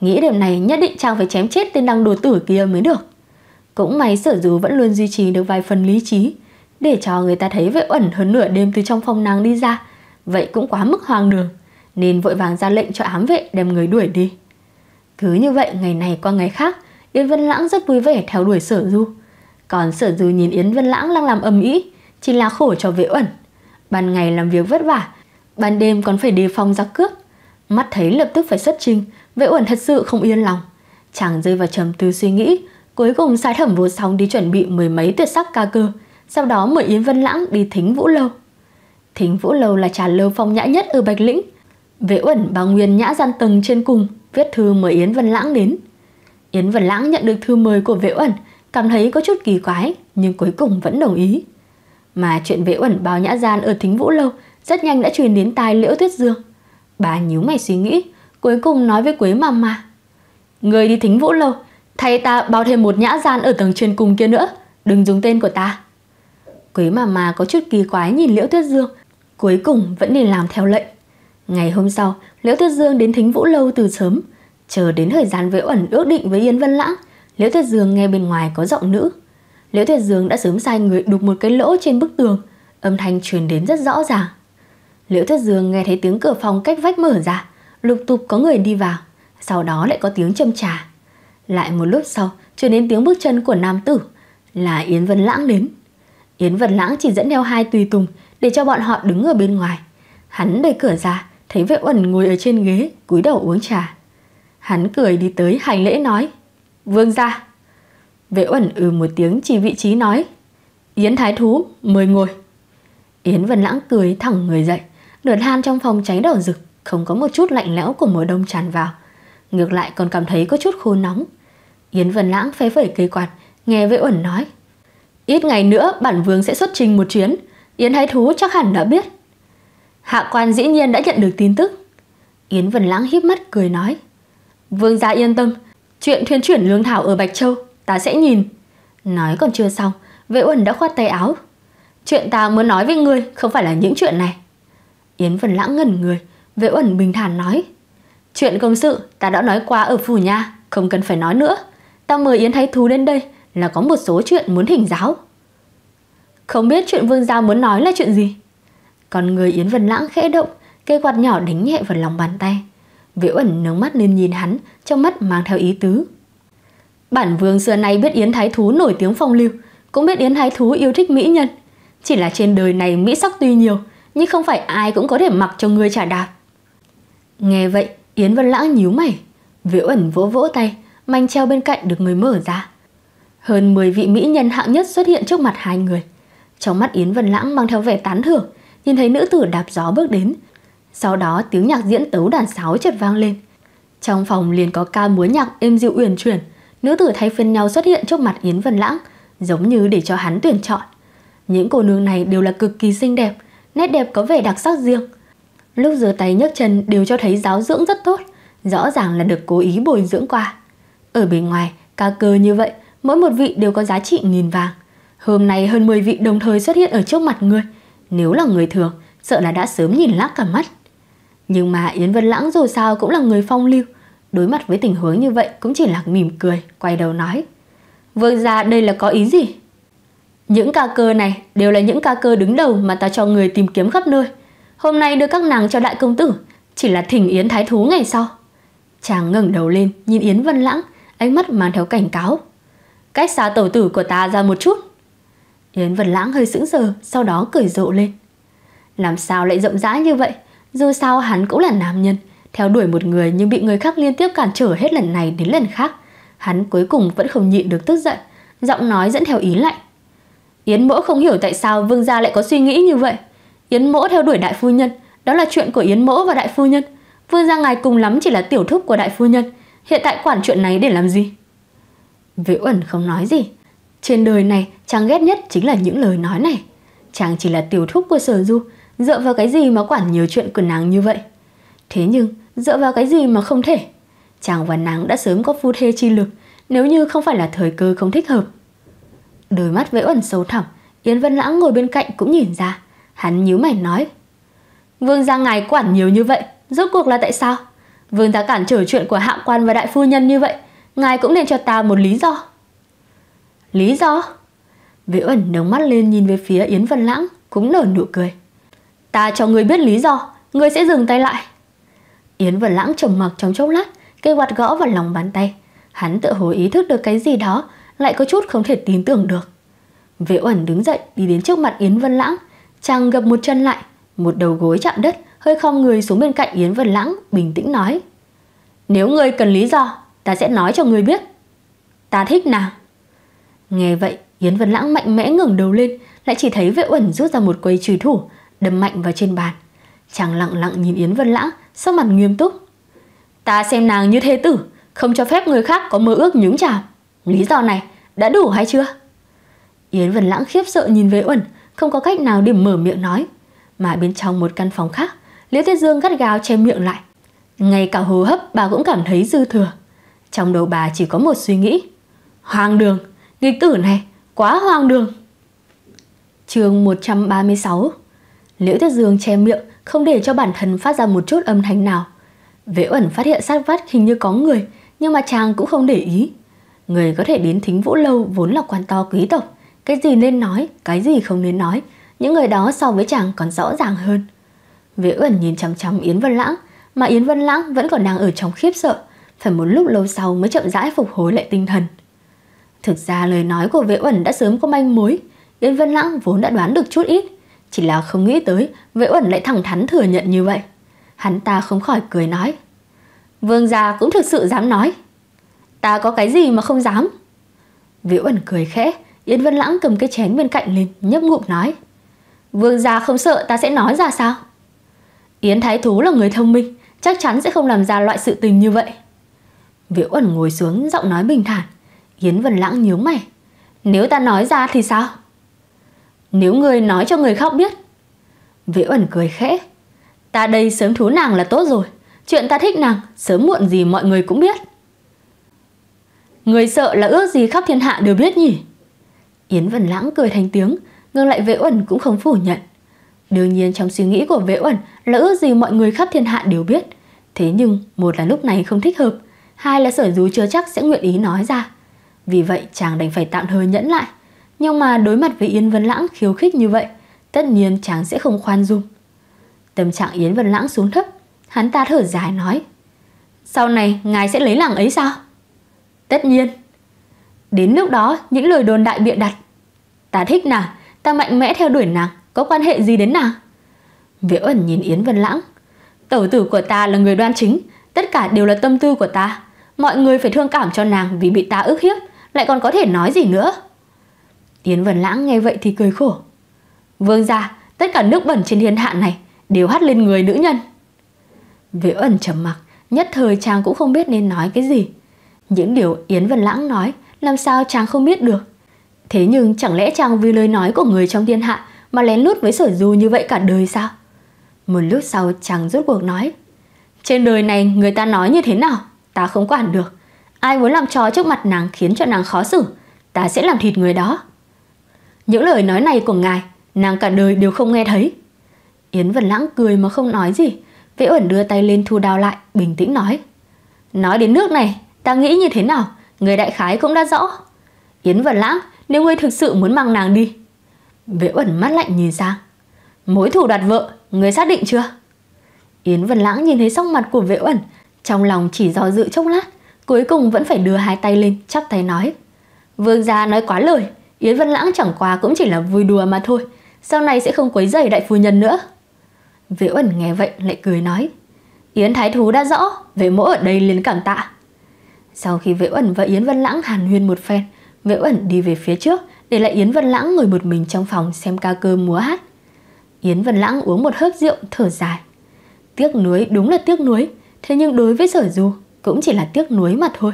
Nghĩ điểm này nhất định trang phải chém chết tên đăng đồ tử kia mới được. Cũng may sở dù vẫn luôn duy trì được vài phần lý trí, để cho người ta thấy vệ ẩn hơn nửa đêm từ trong phòng nàng đi ra. Vậy cũng quá mức hoang đường, nên vội vàng ra lệnh cho ám vệ đem người đuổi đi. Cứ như vậy ngày này qua ngày khác, Yến Vân Lãng rất vui vẻ theo đuổi sở du. Còn sở du nhìn Yến Vân Lãng đang làm ầm ĩ, chỉ là khổ cho vệ ẩn. Ban ngày làm việc vất vả, ban đêm còn phải đề phòng giặc cướp. Mắt thấy lập tức phải xuất trình, Vệ uẩn thật sự không yên lòng. Chàng rơi vào trầm tư suy nghĩ, cuối cùng sai thẩm vô sóng đi chuẩn bị mười mấy tuyệt sắc ca cơ, sau đó mời Yến Vân Lãng đi thính vũ lâu. Thính vũ lâu là trà lâu phong nhã nhất ở Bạch Lĩnh. Vệ uẩn bà Nguyên nhã gian tầng trên cùng, viết thư mời Yến Vân Lãng đến. Yến Vân Lãng nhận được thư mời của Vệ uẩn, cảm thấy có chút kỳ quái nhưng cuối cùng vẫn đồng ý. Mà chuyện Vệ uẩn báo nhã gian ở thính vũ lâu rất nhanh đã truyền đến tai Liễu Tuyết Dương. Bà nhíu mày suy nghĩ, cuối cùng nói với Quế Mama. Mà. Người đi thính vũ lâu, thay ta bao thêm một nhã gian ở tầng truyền cùng kia nữa, đừng dùng tên của ta. Quế Mama mà có chút kỳ quái nhìn Liễu Tuyết Dương, cuối cùng vẫn nên làm theo lệnh. Ngày hôm sau, Liễu Tuyết Dương đến thính vũ lâu từ sớm, chờ đến thời gian vỡ ẩn ước định với Yến Vân Lãng, Liễu Tuyết Dương nghe bên ngoài có giọng nữ. Liễu Tuyết Dương đã sớm sai người đục một cái lỗ trên bức tường, âm thanh truyền đến rất rõ ràng. Liễu Tuyết Dương nghe thấy tiếng cửa phòng cách vách mở ra, lục tục có người đi vào, sau đó lại có tiếng châm trà. Lại một lúc sau, truyền đến tiếng bước chân của nam tử, là Yến Vân Lãng đến. Yến Vân Lãng chỉ dẫn theo hai tùy tùng để cho bọn họ đứng ở bên ngoài. Hắn đẩy cửa ra, thấy vệ uẩn ngồi ở trên ghế, cúi đầu uống trà. Hắn cười đi tới hành lễ nói, Vương ra. Vệ uẩn ừ một tiếng chỉ vị trí nói, Yến Thái Thú, mời ngồi. Yến Vân Lãng cười thẳng người dậy, lửa than trong phòng cháy đỏ rực. Không có một chút lạnh lẽo của mùa đông tràn vào Ngược lại còn cảm thấy có chút khô nóng Yến Vân Lãng phế phẩy cây quạt Nghe với Uẩn nói Ít ngày nữa bản vương sẽ xuất trình một chuyến Yến Thái Thú chắc hẳn đã biết Hạ quan dĩ nhiên đã nhận được tin tức Yến Vân Lãng híp mắt cười nói Vương gia yên tâm Chuyện thuyền chuyển lương thảo ở Bạch Châu Ta sẽ nhìn Nói còn chưa xong Vệ Uẩn đã khoát tay áo Chuyện ta muốn nói với ngươi không phải là những chuyện này Yến Vân Lãng ngẩn người Vệ Uẩn bình thản nói. Chuyện công sự ta đã nói qua ở phủ nhà, không cần phải nói nữa. Ta mời Yến Thái Thú đến đây là có một số chuyện muốn thỉnh giáo. Không biết chuyện Vương Gia muốn nói là chuyện gì? Còn người Yến Vân Lãng khẽ động, cây quạt nhỏ đánh nhẹ vào lòng bàn tay. Vệ Uẩn nướng mắt lên nhìn hắn, trong mắt mang theo ý tứ. Bản vương xưa nay biết Yến Thái Thú nổi tiếng phong lưu, cũng biết Yến Thái Thú yêu thích mỹ nhân. Chỉ là trên đời này mỹ sắc tuy nhiều, nhưng không phải ai cũng có thể mặc cho người trả đạp. Nghe vậy, Yến Vân Lãng nhíu mày. Viễu ẩn vỗ vỗ tay, manh treo bên cạnh được người mở ra. Hơn 10 vị mỹ nhân hạng nhất xuất hiện trước mặt hai người. Trong mắt Yến Vân Lãng mang theo vẻ tán thưởng, nhìn thấy nữ tử đạp gió bước đến. Sau đó tiếng nhạc diễn tấu đàn sáo chợt vang lên. Trong phòng liền có ca múa nhạc êm dịu uyển chuyển, nữ tử thay phiên nhau xuất hiện trước mặt Yến Vân Lãng, giống như để cho hắn tuyển chọn. Những cô nương này đều là cực kỳ xinh đẹp, nét đẹp có vẻ đặc sắc riêng – Lúc rửa tay nhấc chân đều cho thấy giáo dưỡng rất tốt, rõ ràng là được cố ý bồi dưỡng qua. Ở bên ngoài, ca cơ như vậy, mỗi một vị đều có giá trị nghìn vàng. Hôm nay hơn 10 vị đồng thời xuất hiện ở trước mặt người. Nếu là người thường, sợ là đã sớm nhìn lác cả mắt. Nhưng mà Yến Vân Lãng dù sao cũng là người phong lưu. Đối mặt với tình huống như vậy cũng chỉ là mỉm cười, quay đầu nói. Vương gia đây là có ý gì? Những ca cơ này đều là những ca cơ đứng đầu mà ta cho người tìm kiếm khắp nơi. Hôm nay đưa các nàng cho đại công tử, chỉ là thỉnh Yến thái thú ngày sau. Chàng ngẩng đầu lên, nhìn Yến Vân Lãng, ánh mắt mang theo cảnh cáo. Cách xa tổ tử của ta ra một chút. Yến Vân Lãng hơi sững sờ, sau đó cười rộ lên. Làm sao lại rộng rãi như vậy? Dù sao hắn cũng là nam nhân, theo đuổi một người nhưng bị người khác liên tiếp cản trở hết lần này đến lần khác. Hắn cuối cùng vẫn không nhịn được tức giận, giọng nói dẫn theo ý lạnh. Yến Mỗ không hiểu tại sao Vương gia lại có suy nghĩ như vậy. Yến Mỗ theo đuổi đại phu nhân, đó là chuyện của Yến Mỗ và đại phu nhân. Vương Gia Ngài cùng lắm chỉ là tiểu thúc của đại phu nhân, hiện tại quản chuyện này để làm gì? Vệ Uẩn không nói gì. Trên đời này, chàng ghét nhất chính là những lời nói này. Chàng chỉ là tiểu thúc của Sở Du, dựa vào cái gì mà quản nhiều chuyện của nàng như vậy? Thế nhưng, dựa vào cái gì mà không thể? Chàng và nàng đã sớm có phu thê chi lực, nếu như không phải là thời cơ không thích hợp. Đôi mắt Vệ Uẩn sâu thẳm, Yến Vân Lãng ngồi bên cạnh cũng nhìn ra. Hắn nhíu mày nói. Vương gia ngài quản nhiều như vậy, rốt cuộc là tại sao? Vương gia cản trở chuyện của hạ quan và đại phu nhân như vậy, ngài cũng nên cho ta một lý do. Lý do? Vệ ẩn nóng mắt lên nhìn về phía Yến Vân Lãng, cũng nở nụ cười. Ta cho người biết lý do, người sẽ dừng tay lại. Yến Vân Lãng trầm mặc trong chốc lát, cây quạt gõ vào lòng bàn tay. Hắn tự hồ ý thức được cái gì đó, lại có chút không thể tin tưởng được. Vệ ẩn đứng dậy đi đến trước mặt Yến Vân Lãng, Chàng gập một chân lại, một đầu gối chạm đất, hơi khom người xuống bên cạnh Yến Vân Lãng, bình tĩnh nói. Nếu ngươi cần lý do, ta sẽ nói cho ngươi biết. Ta thích nàng. Nghe vậy, Yến Vân Lãng mạnh mẽ ngẩng đầu lên, lại chỉ thấy vệ uẩn rút ra một quầy trùy thủ, đâm mạnh vào trên bàn. Chàng lặng lặng nhìn Yến Vân Lãng, sắc mặt nghiêm túc. Ta xem nàng như thế tử, không cho phép người khác có mơ ước nhúng chàm. Lý do này đã đủ hay chưa? Yến Vân Lãng khiếp sợ nhìn vệ uẩn, không có cách nào để mở miệng nói. Mà bên trong một căn phòng khác, Liễu Tuyết Dương gắt gao che miệng lại. Ngay cả hô hấp bà cũng cảm thấy dư thừa. Trong đầu bà chỉ có một suy nghĩ. Hoang đường, nghịch tử này, quá hoang đường. chương 136 Liễu Tuyết Dương che miệng không để cho bản thân phát ra một chút âm thanh nào. Vệ ẩn phát hiện sát vắt hình như có người, nhưng mà chàng cũng không để ý. Người có thể đến thính vũ lâu vốn là quan to quý tộc, cái gì nên nói, cái gì không nên nói, những người đó so với chàng còn rõ ràng hơn. Vĩ Uẩn nhìn chằm chằm Yến Vân Lãng, mà Yến Vân Lãng vẫn còn đang ở trong khiếp sợ, phải một lúc lâu sau mới chậm rãi phục hồi lại tinh thần. Thực ra lời nói của Vệ Uẩn đã sớm có manh mối, Yến Vân Lãng vốn đã đoán được chút ít, chỉ là không nghĩ tới Vệ Uẩn lại thẳng thắn thừa nhận như vậy. Hắn ta không khỏi cười nói, Vương gia cũng thực sự dám nói. Ta có cái gì mà không dám? Vệ Uẩn cười khẽ, Yến Vân Lãng cầm cái chén bên cạnh lên, nhấp ngụm nói. Vương gia không sợ ta sẽ nói ra sao? Yến Thái Thú là người thông minh, chắc chắn sẽ không làm ra loại sự tình như vậy. Viễu ẩn ngồi xuống giọng nói bình thản. Yến Vân Lãng nhướng mày. Nếu ta nói ra thì sao? Nếu người nói cho người khác biết. Viễu ẩn cười khẽ. Ta đây sớm thú nàng là tốt rồi. Chuyện ta thích nàng, sớm muộn gì mọi người cũng biết. Người sợ là ước gì khắp thiên hạ đều biết nhỉ? Yến Vân Lãng cười thành tiếng, ngược lại Vệ Uẩn cũng không phủ nhận. Đương nhiên trong suy nghĩ của Vệ Uẩn là ước gì mọi người khắp thiên hạ đều biết. Thế nhưng một là lúc này không thích hợp, hai là sở dù chưa chắc sẽ nguyện ý nói ra. Vì vậy chàng đành phải tạm thời nhẫn lại. Nhưng mà đối mặt với Yến Vân Lãng khiêu khích như vậy, tất nhiên chàng sẽ không khoan dung. Tâm trạng Yến Vân Lãng xuống thấp, hắn ta thở dài nói. Sau này ngài sẽ lấy làng ấy sao? Tất nhiên. Đến lúc đó, những lời đồn đại bịa đặt. Ta thích nàng, ta mạnh mẽ theo đuổi nàng, có quan hệ gì đến nàng? Viễu ẩn nhìn Yến Vân Lãng. Tẩu tử của ta là người đoan chính, tất cả đều là tâm tư của ta. Mọi người phải thương cảm cho nàng vì bị ta ức hiếp, lại còn có thể nói gì nữa. Yến Vân Lãng nghe vậy thì cười khổ. Vương gia, tất cả nước bẩn trên thiên hạ này đều hắt lên người nữ nhân. Viễu ẩn trầm mặc, nhất thời chàng cũng không biết nên nói cái gì. Những điều Yến Vân Lãng nói làm sao chàng không biết được. Thế nhưng chẳng lẽ chàng vì lời nói của người trong thiên hạ mà lén lút với sở du như vậy cả đời sao? Một lúc sau chàng rút cuộc nói. Trên đời này người ta nói như thế nào, ta không quản được. Ai muốn làm trò trước mặt nàng khiến cho nàng khó xử, ta sẽ làm thịt người đó. Những lời nói này của ngài, nàng cả đời đều không nghe thấy. Yến Vân Lãng cười mà không nói gì. Vĩ Uẩn đưa tay lên thu đao lại, bình tĩnh nói. Nói đến nước này, ta nghĩ như thế nào? người đại khái cũng đã rõ. Yến Vân Lãng, nếu ngươi thực sự muốn mang nàng đi. Vệ ẩn mắt lạnh nhìn sang. Mối thủ đoạt vợ, ngươi xác định chưa? Yến Vân Lãng nhìn thấy sắc mặt của vệ ẩn, trong lòng chỉ do dự chốc lát, cuối cùng vẫn phải đưa hai tay lên, chắp tay nói. Vương gia nói quá lời, Yến Vân Lãng chẳng qua cũng chỉ là vui đùa mà thôi, sau này sẽ không quấy rầy đại phu nhân nữa. Vệ ẩn nghe vậy lại cười nói. Yến Thái Thú đã rõ, về mỗ ở đây liền cảm tạ. Sau khi Vệ Uẩn và Yến Vân Lãng hàn huyên một phen, Vệ Uẩn đi về phía trước để lại Yến Vân Lãng ngồi một mình trong phòng xem ca cơ múa hát. Yến Vân Lãng uống một hớp rượu thở dài. Tiếc nuối đúng là tiếc nuối, thế nhưng đối với sở du cũng chỉ là tiếc nuối mà thôi.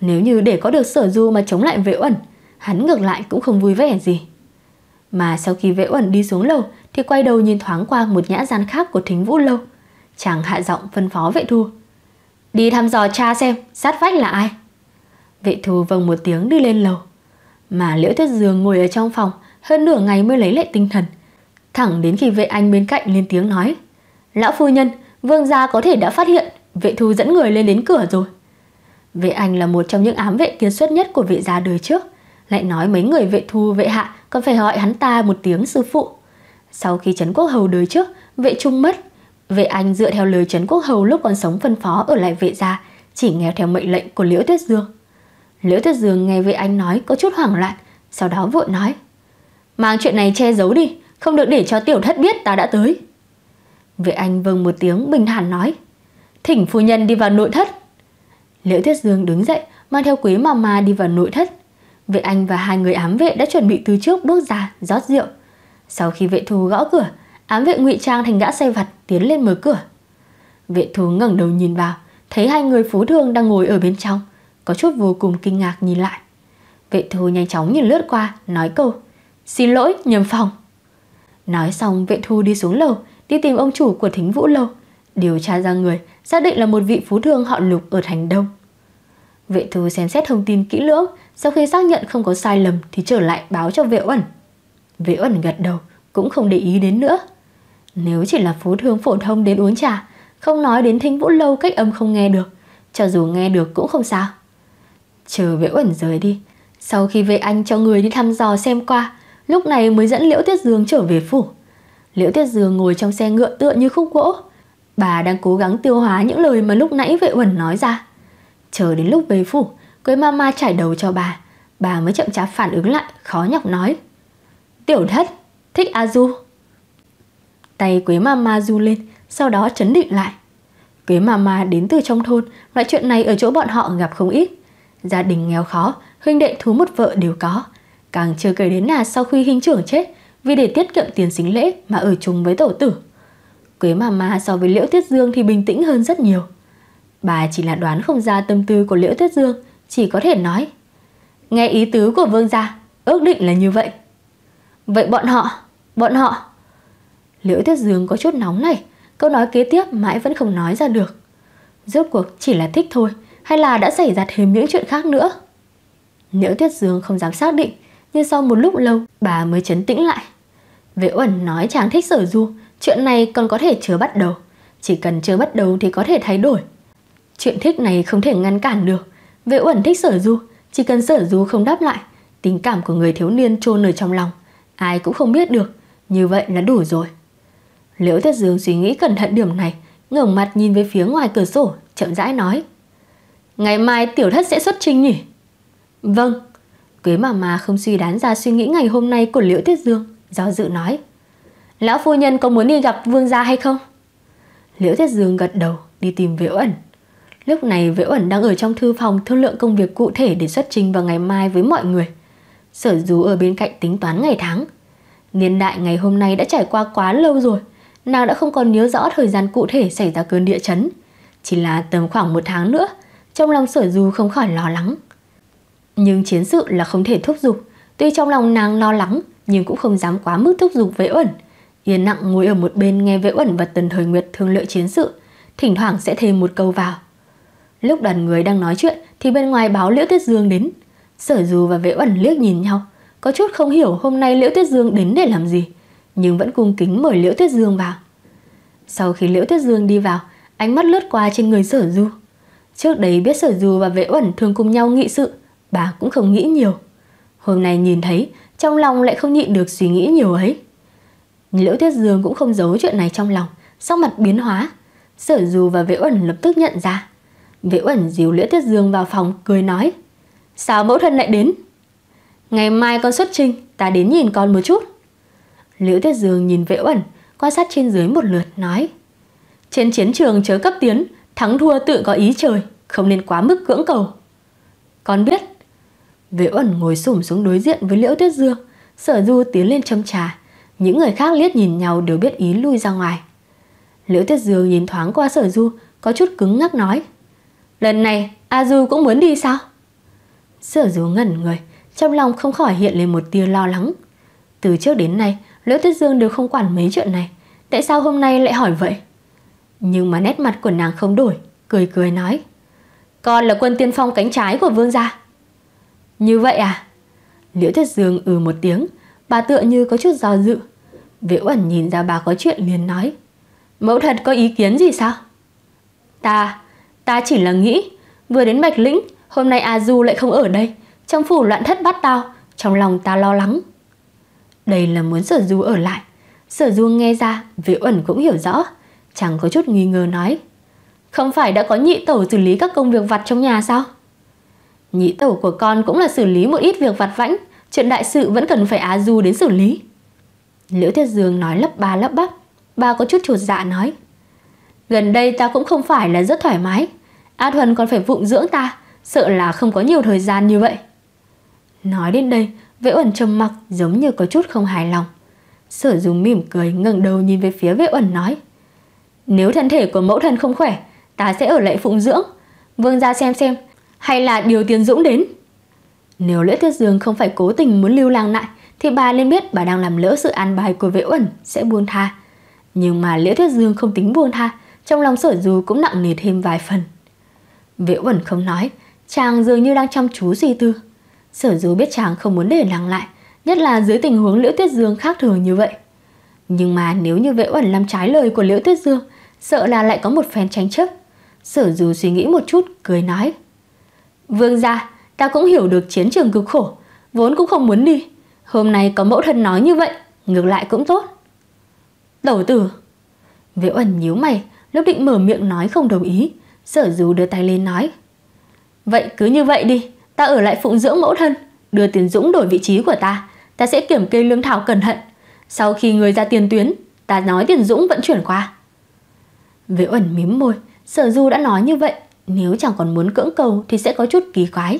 Nếu như để có được sở du mà chống lại Vệ Uẩn, hắn ngược lại cũng không vui vẻ gì. Mà sau khi Vệ Uẩn đi xuống lầu thì quay đầu nhìn thoáng qua một nhã gian khác của thính vũ lâu. Chàng hạ giọng phân phó vệ thu. Đi thăm dò cha xem sát vách là ai Vệ thù vâng một tiếng đi lên lầu Mà Liễu Tuyết Dương ngồi ở trong phòng Hơn nửa ngày mới lấy lại tinh thần Thẳng đến khi vệ anh bên cạnh lên tiếng nói Lão phu nhân Vương gia có thể đã phát hiện Vệ thù dẫn người lên đến cửa rồi Vệ anh là một trong những ám vệ kiệt xuất nhất Của vệ gia đời trước Lại nói mấy người vệ thù vệ hạ Còn phải hỏi hắn ta một tiếng sư phụ Sau khi Trấn Quốc Hầu đời trước Vệ Trung mất Vệ Anh dựa theo lời Trấn Quốc Hầu lúc còn sống phân phó ở lại vệ gia, chỉ nghe theo mệnh lệnh của Liễu Tuyết Dương. Liễu Tuyết Dương nghe vệ anh nói có chút hoảng loạn, sau đó vội nói. Mang chuyện này che giấu đi, không được để cho tiểu thất biết ta đã tới. Vệ anh vâng một tiếng bình thản nói. Thỉnh phu nhân đi vào nội thất. Liễu Tuyết Dương đứng dậy, mang theo quý mà ma đi vào nội thất. Vệ anh và hai người ám vệ đã chuẩn bị từ trước bước ra, rót rượu. Sau khi vệ thu gõ cửa, ám vệ ngụy trang thành gã xe vặt tiến lên mở cửa. Vệ thú ngẩng đầu nhìn vào, thấy hai người phú thương đang ngồi ở bên trong, có chút vô cùng kinh ngạc nhìn lại. Vệ thú nhanh chóng nhìn lướt qua, nói câu, xin lỗi, nhầm phòng. Nói xong vệ thu đi xuống lầu, đi tìm ông chủ của thính vũ lâu, điều tra ra người, xác định là một vị phú thương họ lục ở thành đông. Vệ thu xem xét thông tin kỹ lưỡng, sau khi xác nhận không có sai lầm thì trở lại báo cho vệ ẩn. Vệ ẩn gật đầu, cũng không để ý đến nữa. Nếu chỉ là phú thương phổ thông đến uống trà, không nói đến thính vũ lâu cách âm không nghe được, cho dù nghe được cũng không sao. Chờ vệ uẩn rời đi, sau khi vệ anh cho người đi thăm dò xem qua, lúc này mới dẫn Liễu Tuyết Dương trở về phủ. Liễu Tuyết Dương ngồi trong xe ngựa tựa như khúc gỗ. Bà đang cố gắng tiêu hóa những lời mà lúc nãy vệ uẩn nói ra. Chờ đến lúc về phủ, quế mama trải đầu cho bà, bà mới chậm chạp phản ứng lại, khó nhọc nói. Tiểu thất, thích A Du. Tay Quế ma du lên, sau đó chấn định lại. Quế ma đến từ trong thôn, loại chuyện này ở chỗ bọn họ gặp không ít. Gia đình nghèo khó, huynh đệ thú một vợ đều có. Càng chưa kể đến là sau khi hình trưởng chết, vì để tiết kiệm tiền sính lễ mà ở chung với tổ tử. Quế ma so với Liễu Tiết Dương thì bình tĩnh hơn rất nhiều. Bà chỉ là đoán không ra tâm tư của Liễu Tuyết Dương, chỉ có thể nói. Nghe ý tứ của vương gia, ước định là như vậy. Vậy bọn họ, bọn họ Liễu Tuyết Dương có chút nóng này, câu nói kế tiếp mãi vẫn không nói ra được. Rốt cuộc chỉ là thích thôi, hay là đã xảy ra thêm những chuyện khác nữa? Liễu Tuyết Dương không dám xác định, nhưng sau một lúc lâu bà mới chấn tĩnh lại. Vệ Uẩn nói chàng thích sở du, chuyện này còn có thể chưa bắt đầu. Chỉ cần chưa bắt đầu thì có thể thay đổi. Chuyện thích này không thể ngăn cản được. Vệ Uẩn thích sở du, chỉ cần sở du không đáp lại, tình cảm của người thiếu niên chôn ở trong lòng. Ai cũng không biết được, như vậy là đủ rồi. Liễu Tuyết Dương suy nghĩ cẩn thận điểm này, ngẩng mặt nhìn về phía ngoài cửa sổ, chậm rãi nói. Ngày mai tiểu thất sẽ xuất trình nhỉ? Vâng. Quế mà mà không suy đoán ra suy nghĩ ngày hôm nay của Liễu Tuyết Dương, do dự nói. Lão phu nhân có muốn đi gặp vương gia hay không? Liễu Tuyết Dương gật đầu, đi tìm Vệ Ẩn. Lúc này Vệ Ẩn đang ở trong thư phòng thương lượng công việc cụ thể để xuất trình vào ngày mai với mọi người. Sở Du ở bên cạnh tính toán ngày tháng. Niên đại ngày hôm nay đã trải qua quá lâu rồi, Nàng đã không còn nhớ rõ thời gian cụ thể xảy ra cơn địa chấn. Chỉ là tầm khoảng một tháng nữa, trong lòng sở du không khỏi lo lắng. Nhưng chiến sự là không thể thúc giục, tuy trong lòng nàng lo lắng nhưng cũng không dám quá mức thúc giục vệ ẩn Yên nặng ngồi ở một bên nghe Vệ ẩn và Tần Thời Nguyệt thương lượng chiến sự, thỉnh thoảng sẽ thêm một câu vào. Lúc đoàn người đang nói chuyện thì bên ngoài báo Liễu Tuyết Dương đến. Sở Du và Vệ ẩn liếc nhìn nhau, có chút không hiểu hôm nay Liễu Tuyết Dương đến để làm gì nhưng vẫn cung kính mời Liễu Tuyết Dương vào. Sau khi Liễu Tuyết Dương đi vào, ánh mắt lướt qua trên người Sở Du. Trước đấy biết Sở Du và Vệ Uẩn thường cùng nhau nghị sự, bà cũng không nghĩ nhiều. Hôm nay nhìn thấy, trong lòng lại không nhịn được suy nghĩ nhiều ấy. Liễu Tuyết Dương cũng không giấu chuyện này trong lòng, sắc mặt biến hóa. Sở Du và Vệ Uẩn lập tức nhận ra. Vệ Uẩn dìu Liễu Tuyết Dương vào phòng cười nói: "Sao mẫu thân lại đến? Ngày mai con xuất trình, ta đến nhìn con một chút." Liễu Tuyết Dương nhìn vệ Uẩn quan sát trên dưới một lượt nói. Trên chiến trường chớ cấp tiến, thắng thua tự có ý trời, không nên quá mức cưỡng cầu. Con biết. Vệ Uẩn ngồi xổm xuống đối diện với Liễu Tuyết Dương, sở du tiến lên châm trà. Những người khác liếc nhìn nhau đều biết ý lui ra ngoài. Liễu Tuyết Dương nhìn thoáng qua sở du, có chút cứng ngắc nói. Lần này, A Du cũng muốn đi sao? Sở du ngẩn người, trong lòng không khỏi hiện lên một tia lo lắng. Từ trước đến nay, Liễu Tuyết Dương đều không quản mấy chuyện này Tại sao hôm nay lại hỏi vậy Nhưng mà nét mặt của nàng không đổi Cười cười nói Con là quân tiên phong cánh trái của vương gia Như vậy à Liễu Tuyết Dương ừ một tiếng Bà tựa như có chút do dự Vệ ẩn nhìn ra bà có chuyện liền nói Mẫu thật có ý kiến gì sao Ta Ta chỉ là nghĩ Vừa đến Bạch Lĩnh Hôm nay A Du lại không ở đây Trong phủ loạn thất bắt tao Trong lòng ta lo lắng đây là muốn sở du ở lại Sở du nghe ra Vĩ ẩn cũng hiểu rõ Chẳng có chút nghi ngờ nói Không phải đã có nhị tẩu xử lý các công việc vặt trong nhà sao Nhị tẩu của con cũng là xử lý một ít việc vặt vãnh Chuyện đại sự vẫn cần phải Á Du đến xử lý Liễu Thiết Dương nói lấp ba lấp bắp Ba có chút chuột dạ nói Gần đây ta cũng không phải là rất thoải mái A Thuần còn phải vụng dưỡng ta Sợ là không có nhiều thời gian như vậy Nói đến đây Vệ Uẩn trầm mặc giống như có chút không hài lòng. Sở Dung mỉm cười ngẩng đầu nhìn về phía Vệ Uẩn nói: "Nếu thân thể của mẫu thân không khỏe, ta sẽ ở lại phụng dưỡng, vương gia xem xem, hay là điều Tiền Dũng đến." Nếu Lễ Tuyết Dương không phải cố tình muốn lưu lang lại, thì bà nên biết bà đang làm lỡ sự an bài của Vệ Uẩn sẽ buông tha. Nhưng mà Lễ Tuyết Dương không tính buông tha, trong lòng Sở Du cũng nặng nề thêm vài phần. Vệ Uẩn không nói, chàng dường như đang chăm chú suy tư. Sở dù biết chàng không muốn để nàng lại, nhất là dưới tình huống Liễu Tuyết Dương khác thường như vậy. Nhưng mà nếu như Vệ Uẩn làm trái lời của Liễu Tuyết Dương, sợ là lại có một phen tranh chấp. Sở dù suy nghĩ một chút, cười nói: "Vương gia, ta cũng hiểu được chiến trường cực khổ, vốn cũng không muốn đi, hôm nay có mẫu thân nói như vậy, ngược lại cũng tốt." Đầu tử Vệ ẩn nhíu mày, lúc định mở miệng nói không đồng ý, Sở dù đưa tay lên nói: "Vậy cứ như vậy đi, ta ở lại phụng dưỡng mẫu thân, đưa tiền Dũng đổi vị trí của ta, ta sẽ kiểm kê lương thảo cẩn thận. Sau khi người ra tiền tuyến, ta nói tiền Dũng vận chuyển qua. Vệ ẩn mím môi, Sở Du đã nói như vậy, nếu chẳng còn muốn cưỡng cầu thì sẽ có chút kỳ quái.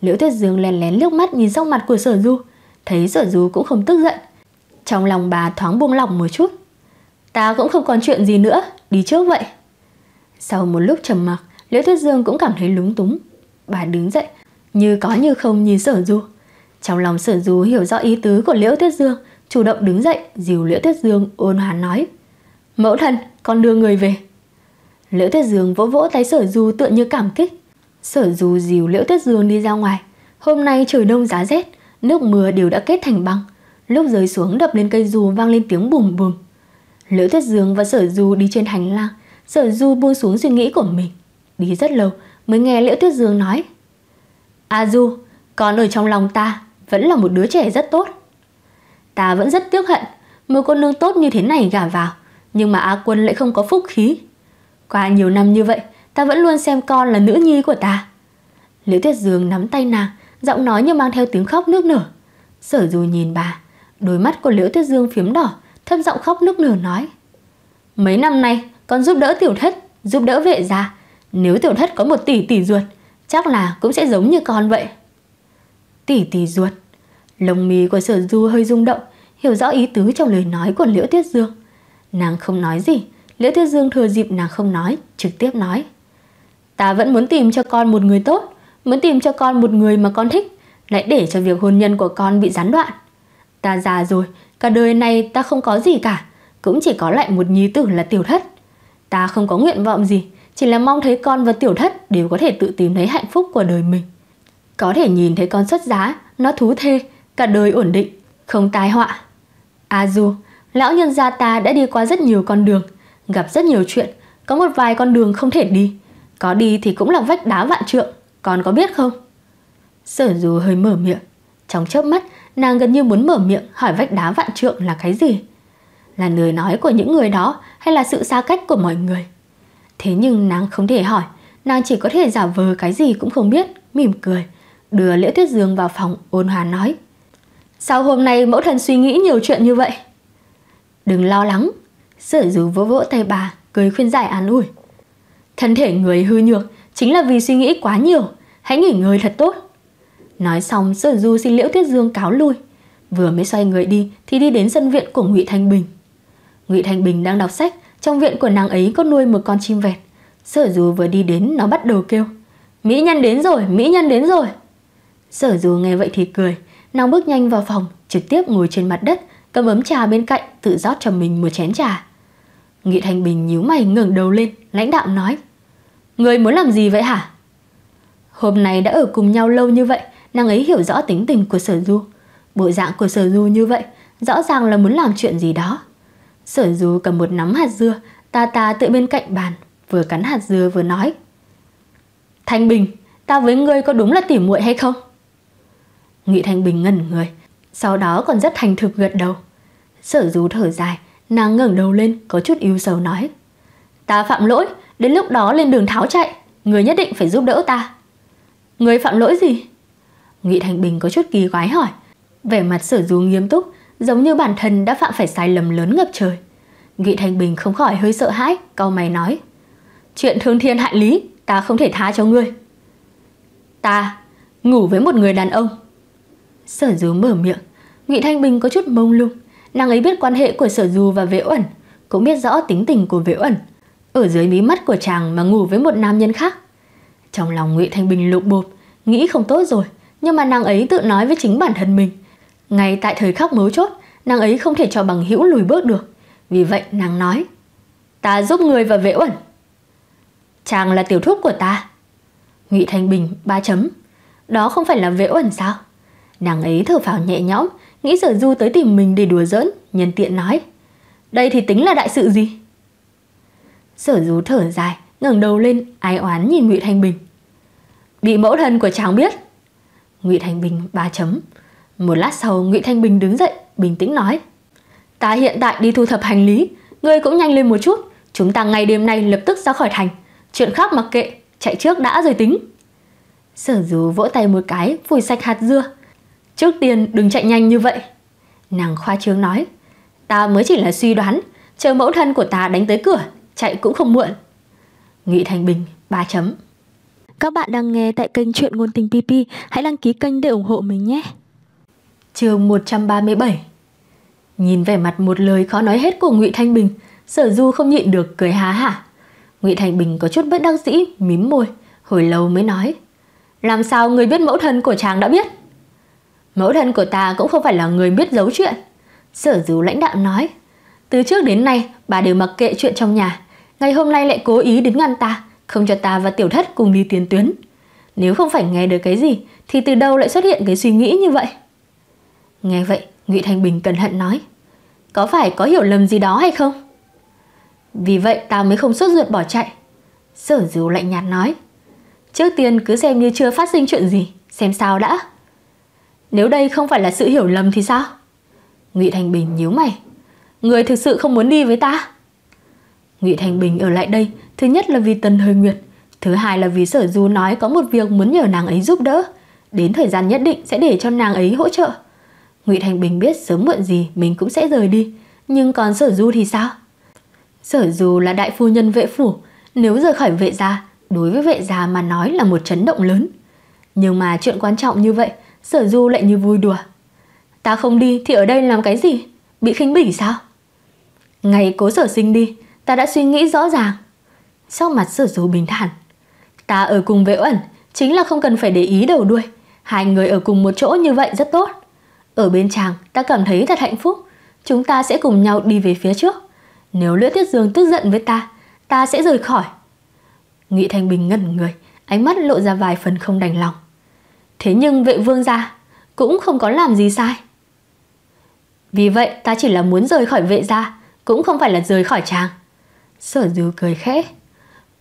Liễu thuyết Dương lén lén liếc mắt nhìn sang mặt của Sở Du, thấy Sở Du cũng không tức giận. Trong lòng bà thoáng buông lỏng một chút. Ta cũng không còn chuyện gì nữa, đi trước vậy. Sau một lúc trầm mặc, Liễu thuyết Dương cũng cảm thấy lúng túng. Bà đứng dậy, như có như không nhìn sở du Trong lòng sở du hiểu rõ ý tứ của Liễu Tuyết Dương Chủ động đứng dậy dìu Liễu Tuyết Dương ôn hòa nói Mẫu thân con đưa người về Liễu Tuyết Dương vỗ vỗ tay sở du tựa như cảm kích Sở du dìu Liễu Tuyết Dương đi ra ngoài Hôm nay trời đông giá rét Nước mưa đều đã kết thành băng Lúc rơi xuống đập lên cây dù vang lên tiếng bùm bùm Liễu Tuyết Dương và Sở Du đi trên hành lang Sở Du buông xuống suy nghĩ của mình Đi rất lâu mới nghe Liễu Tuyết Dương nói A Du, con ở trong lòng ta vẫn là một đứa trẻ rất tốt. Ta vẫn rất tiếc hận, một cô nương tốt như thế này gả vào, nhưng mà A Quân lại không có phúc khí. Qua nhiều năm như vậy, ta vẫn luôn xem con là nữ nhi của ta. Liễu Tuyết Dương nắm tay nàng, giọng nói như mang theo tiếng khóc nước nở. Sở Dù nhìn bà, đôi mắt của Liễu Tuyết Dương phiếm đỏ, thâm giọng khóc nước nở nói: "Mấy năm nay con giúp đỡ tiểu thất, giúp đỡ vệ gia, nếu tiểu thất có một tỷ tỷ ruột, chắc là cũng sẽ giống như con vậy. Tỷ tỷ ruột, lông mì của sở du hơi rung động, hiểu rõ ý tứ trong lời nói của Liễu Tuyết Dương. Nàng không nói gì, Liễu Tuyết Dương thừa dịp nàng không nói, trực tiếp nói. Ta vẫn muốn tìm cho con một người tốt, muốn tìm cho con một người mà con thích, lại để cho việc hôn nhân của con bị gián đoạn. Ta già rồi, cả đời này ta không có gì cả, cũng chỉ có lại một nhí tử là tiểu thất. Ta không có nguyện vọng gì, chỉ là mong thấy con và tiểu thất đều có thể tự tìm thấy hạnh phúc của đời mình. Có thể nhìn thấy con xuất giá, nó thú thê, cả đời ổn định, không tai họa. À du, lão nhân gia ta đã đi qua rất nhiều con đường, gặp rất nhiều chuyện, có một vài con đường không thể đi. Có đi thì cũng là vách đá vạn trượng, con có biết không? Sở dù hơi mở miệng, trong chớp mắt nàng gần như muốn mở miệng hỏi vách đá vạn trượng là cái gì. Là lời nói của những người đó hay là sự xa cách của mọi người? Thế nhưng nàng không thể hỏi, nàng chỉ có thể giả vờ cái gì cũng không biết, mỉm cười, đưa Liễu Tuyết Dương vào phòng ôn hòa nói. Sao hôm nay mẫu thần suy nghĩ nhiều chuyện như vậy? Đừng lo lắng, sở dù vỗ vỗ tay bà, cười khuyên giải an ủi. Thân thể người hư nhược chính là vì suy nghĩ quá nhiều, hãy nghỉ ngơi thật tốt. Nói xong sở du xin Liễu Tuyết Dương cáo lui, vừa mới xoay người đi thì đi đến sân viện của Ngụy Thanh Bình. Ngụy Thanh Bình đang đọc sách trong viện của nàng ấy có nuôi một con chim vẹt. Sở dù vừa đi đến nó bắt đầu kêu. Mỹ nhân đến rồi, mỹ nhân đến rồi. Sở dù nghe vậy thì cười. Nàng bước nhanh vào phòng, trực tiếp ngồi trên mặt đất, cầm ấm trà bên cạnh, tự rót cho mình một chén trà. Nghị Thanh Bình nhíu mày ngẩng đầu lên, lãnh đạo nói. Người muốn làm gì vậy hả? Hôm nay đã ở cùng nhau lâu như vậy, nàng ấy hiểu rõ tính tình của sở du. Bộ dạng của sở du như vậy, rõ ràng là muốn làm chuyện gì đó. Sở du cầm một nắm hạt dưa, ta ta tự bên cạnh bàn, vừa cắn hạt dưa vừa nói. Thanh Bình, ta với ngươi có đúng là tỉ muội hay không? Nghị Thanh Bình ngẩn người, sau đó còn rất thành thực gật đầu. Sở du thở dài, nàng ngẩng đầu lên có chút yêu sầu nói. Ta phạm lỗi, đến lúc đó lên đường tháo chạy, người nhất định phải giúp đỡ ta. Người phạm lỗi gì? Nghị Thanh Bình có chút kỳ quái hỏi. Vẻ mặt sở du nghiêm túc, giống như bản thân đã phạm phải sai lầm lớn ngập trời. Nghị Thanh Bình không khỏi hơi sợ hãi, cau mày nói: "Chuyện thương thiên hại lý, ta không thể tha cho ngươi." "Ta ngủ với một người đàn ông." Sở Du mở miệng, Nghị Thanh Bình có chút mông lung, nàng ấy biết quan hệ của Sở Du và Vệ Uẩn, cũng biết rõ tính tình của Vệ Uẩn, ở dưới mí mắt của chàng mà ngủ với một nam nhân khác. Trong lòng Ngụy Thanh Bình lục bộp, nghĩ không tốt rồi, nhưng mà nàng ấy tự nói với chính bản thân mình, ngay tại thời khắc mấu chốt, nàng ấy không thể cho bằng hữu lùi bước được. Vì vậy nàng nói, ta giúp người và vệ uẩn. Chàng là tiểu thúc của ta. Ngụy Thanh Bình, ba chấm. Đó không phải là vệ uẩn sao? Nàng ấy thở phào nhẹ nhõm, nghĩ sở du tới tìm mình để đùa giỡn, nhân tiện nói. Đây thì tính là đại sự gì? Sở du thở dài, ngẩng đầu lên, ái oán nhìn Ngụy Thanh Bình. Bị mẫu thân của chàng biết. Ngụy Thanh Bình, ba chấm. Một lát sau, Ngụy Thanh Bình đứng dậy, bình tĩnh nói. Ta hiện tại đi thu thập hành lý, ngươi cũng nhanh lên một chút. Chúng ta ngay đêm nay lập tức ra khỏi thành. Chuyện khác mặc kệ, chạy trước đã rồi tính. Sở dù vỗ tay một cái, vùi sạch hạt dưa. Trước tiên đừng chạy nhanh như vậy. Nàng khoa trương nói. Ta mới chỉ là suy đoán, chờ mẫu thân của ta đánh tới cửa, chạy cũng không muộn. Ngụy Thanh Bình, ba chấm. Các bạn đang nghe tại kênh truyện Ngôn Tình PP, hãy đăng ký kênh để ủng hộ mình nhé chương 137 Nhìn vẻ mặt một lời khó nói hết của Ngụy Thanh Bình, Sở Du không nhịn được cười há hả. Ngụy Thanh Bình có chút bất đắc dĩ, mím môi, hồi lâu mới nói: "Làm sao người biết mẫu thân của chàng đã biết?" "Mẫu thân của ta cũng không phải là người biết giấu chuyện." Sở Du lãnh đạo nói. "Từ trước đến nay, bà đều mặc kệ chuyện trong nhà, ngày hôm nay lại cố ý đến ngăn ta, không cho ta và tiểu thất cùng đi tiền tuyến. Nếu không phải nghe được cái gì thì từ đâu lại xuất hiện cái suy nghĩ như vậy?" Nghe vậy, Ngụy Thanh Bình cẩn thận nói, có phải có hiểu lầm gì đó hay không? Vì vậy tao mới không xuất ruột bỏ chạy. Sở Dữu lạnh nhạt nói, trước tiên cứ xem như chưa phát sinh chuyện gì, xem sao đã. Nếu đây không phải là sự hiểu lầm thì sao? Ngụy Thanh Bình nhíu mày, người thực sự không muốn đi với ta? Ngụy Thanh Bình ở lại đây, thứ nhất là vì Tần Hơi Nguyệt, thứ hai là vì Sở Du nói có một việc muốn nhờ nàng ấy giúp đỡ, đến thời gian nhất định sẽ để cho nàng ấy hỗ trợ. Ngụy Thành Bình biết sớm muộn gì mình cũng sẽ rời đi, nhưng còn Sở Du thì sao? Sở Du là đại phu nhân vệ phủ, nếu rời khỏi vệ gia, đối với vệ gia mà nói là một chấn động lớn. Nhưng mà chuyện quan trọng như vậy, Sở Du lại như vui đùa. Ta không đi thì ở đây làm cái gì? Bị khinh bỉ sao? Ngày cố sở sinh đi, ta đã suy nghĩ rõ ràng. Sau mặt sở du bình thản. Ta ở cùng vệ ẩn chính là không cần phải để ý đầu đuôi. Hai người ở cùng một chỗ như vậy rất tốt. Ở bên chàng ta cảm thấy thật hạnh phúc Chúng ta sẽ cùng nhau đi về phía trước Nếu Liễu Tiết Dương tức giận với ta Ta sẽ rời khỏi Nghị Thanh Bình ngẩn người Ánh mắt lộ ra vài phần không đành lòng Thế nhưng vệ vương gia Cũng không có làm gì sai Vì vậy ta chỉ là muốn rời khỏi vệ gia Cũng không phải là rời khỏi chàng Sở dư cười khẽ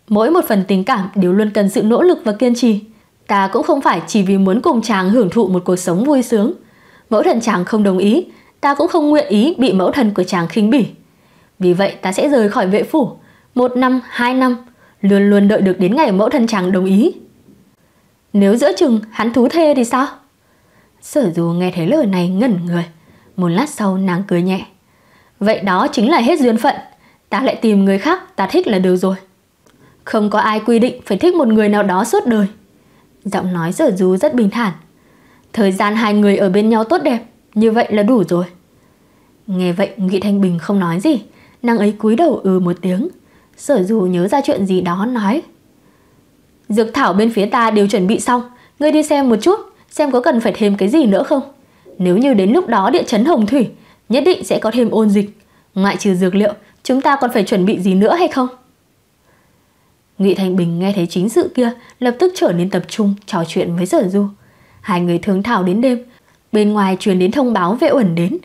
Mỗi một phần tình cảm đều luôn cần sự nỗ lực và kiên trì Ta cũng không phải chỉ vì muốn cùng chàng hưởng thụ một cuộc sống vui sướng Mẫu thần chàng không đồng ý, ta cũng không nguyện ý bị mẫu thần của chàng khinh bỉ. Vì vậy ta sẽ rời khỏi vệ phủ, một năm, hai năm, luôn luôn đợi được đến ngày mẫu thần chàng đồng ý. Nếu giữa chừng hắn thú thê thì sao? Sở dù nghe thấy lời này ngẩn người, một lát sau nàng cười nhẹ. Vậy đó chính là hết duyên phận, ta lại tìm người khác ta thích là được rồi. Không có ai quy định phải thích một người nào đó suốt đời. Giọng nói sở dù rất bình thản, Thời gian hai người ở bên nhau tốt đẹp, như vậy là đủ rồi. Nghe vậy Nghị Thanh Bình không nói gì, nàng ấy cúi đầu ừ một tiếng. Sở dù nhớ ra chuyện gì đó nói. Dược thảo bên phía ta đều chuẩn bị xong, ngươi đi xem một chút, xem có cần phải thêm cái gì nữa không. Nếu như đến lúc đó địa chấn hồng thủy, nhất định sẽ có thêm ôn dịch. Ngoại trừ dược liệu, chúng ta còn phải chuẩn bị gì nữa hay không? Nghị Thanh Bình nghe thấy chính sự kia, lập tức trở nên tập trung trò chuyện với Sở Du. Hai người thương thảo đến đêm, bên ngoài truyền đến thông báo vệ uẩn đến.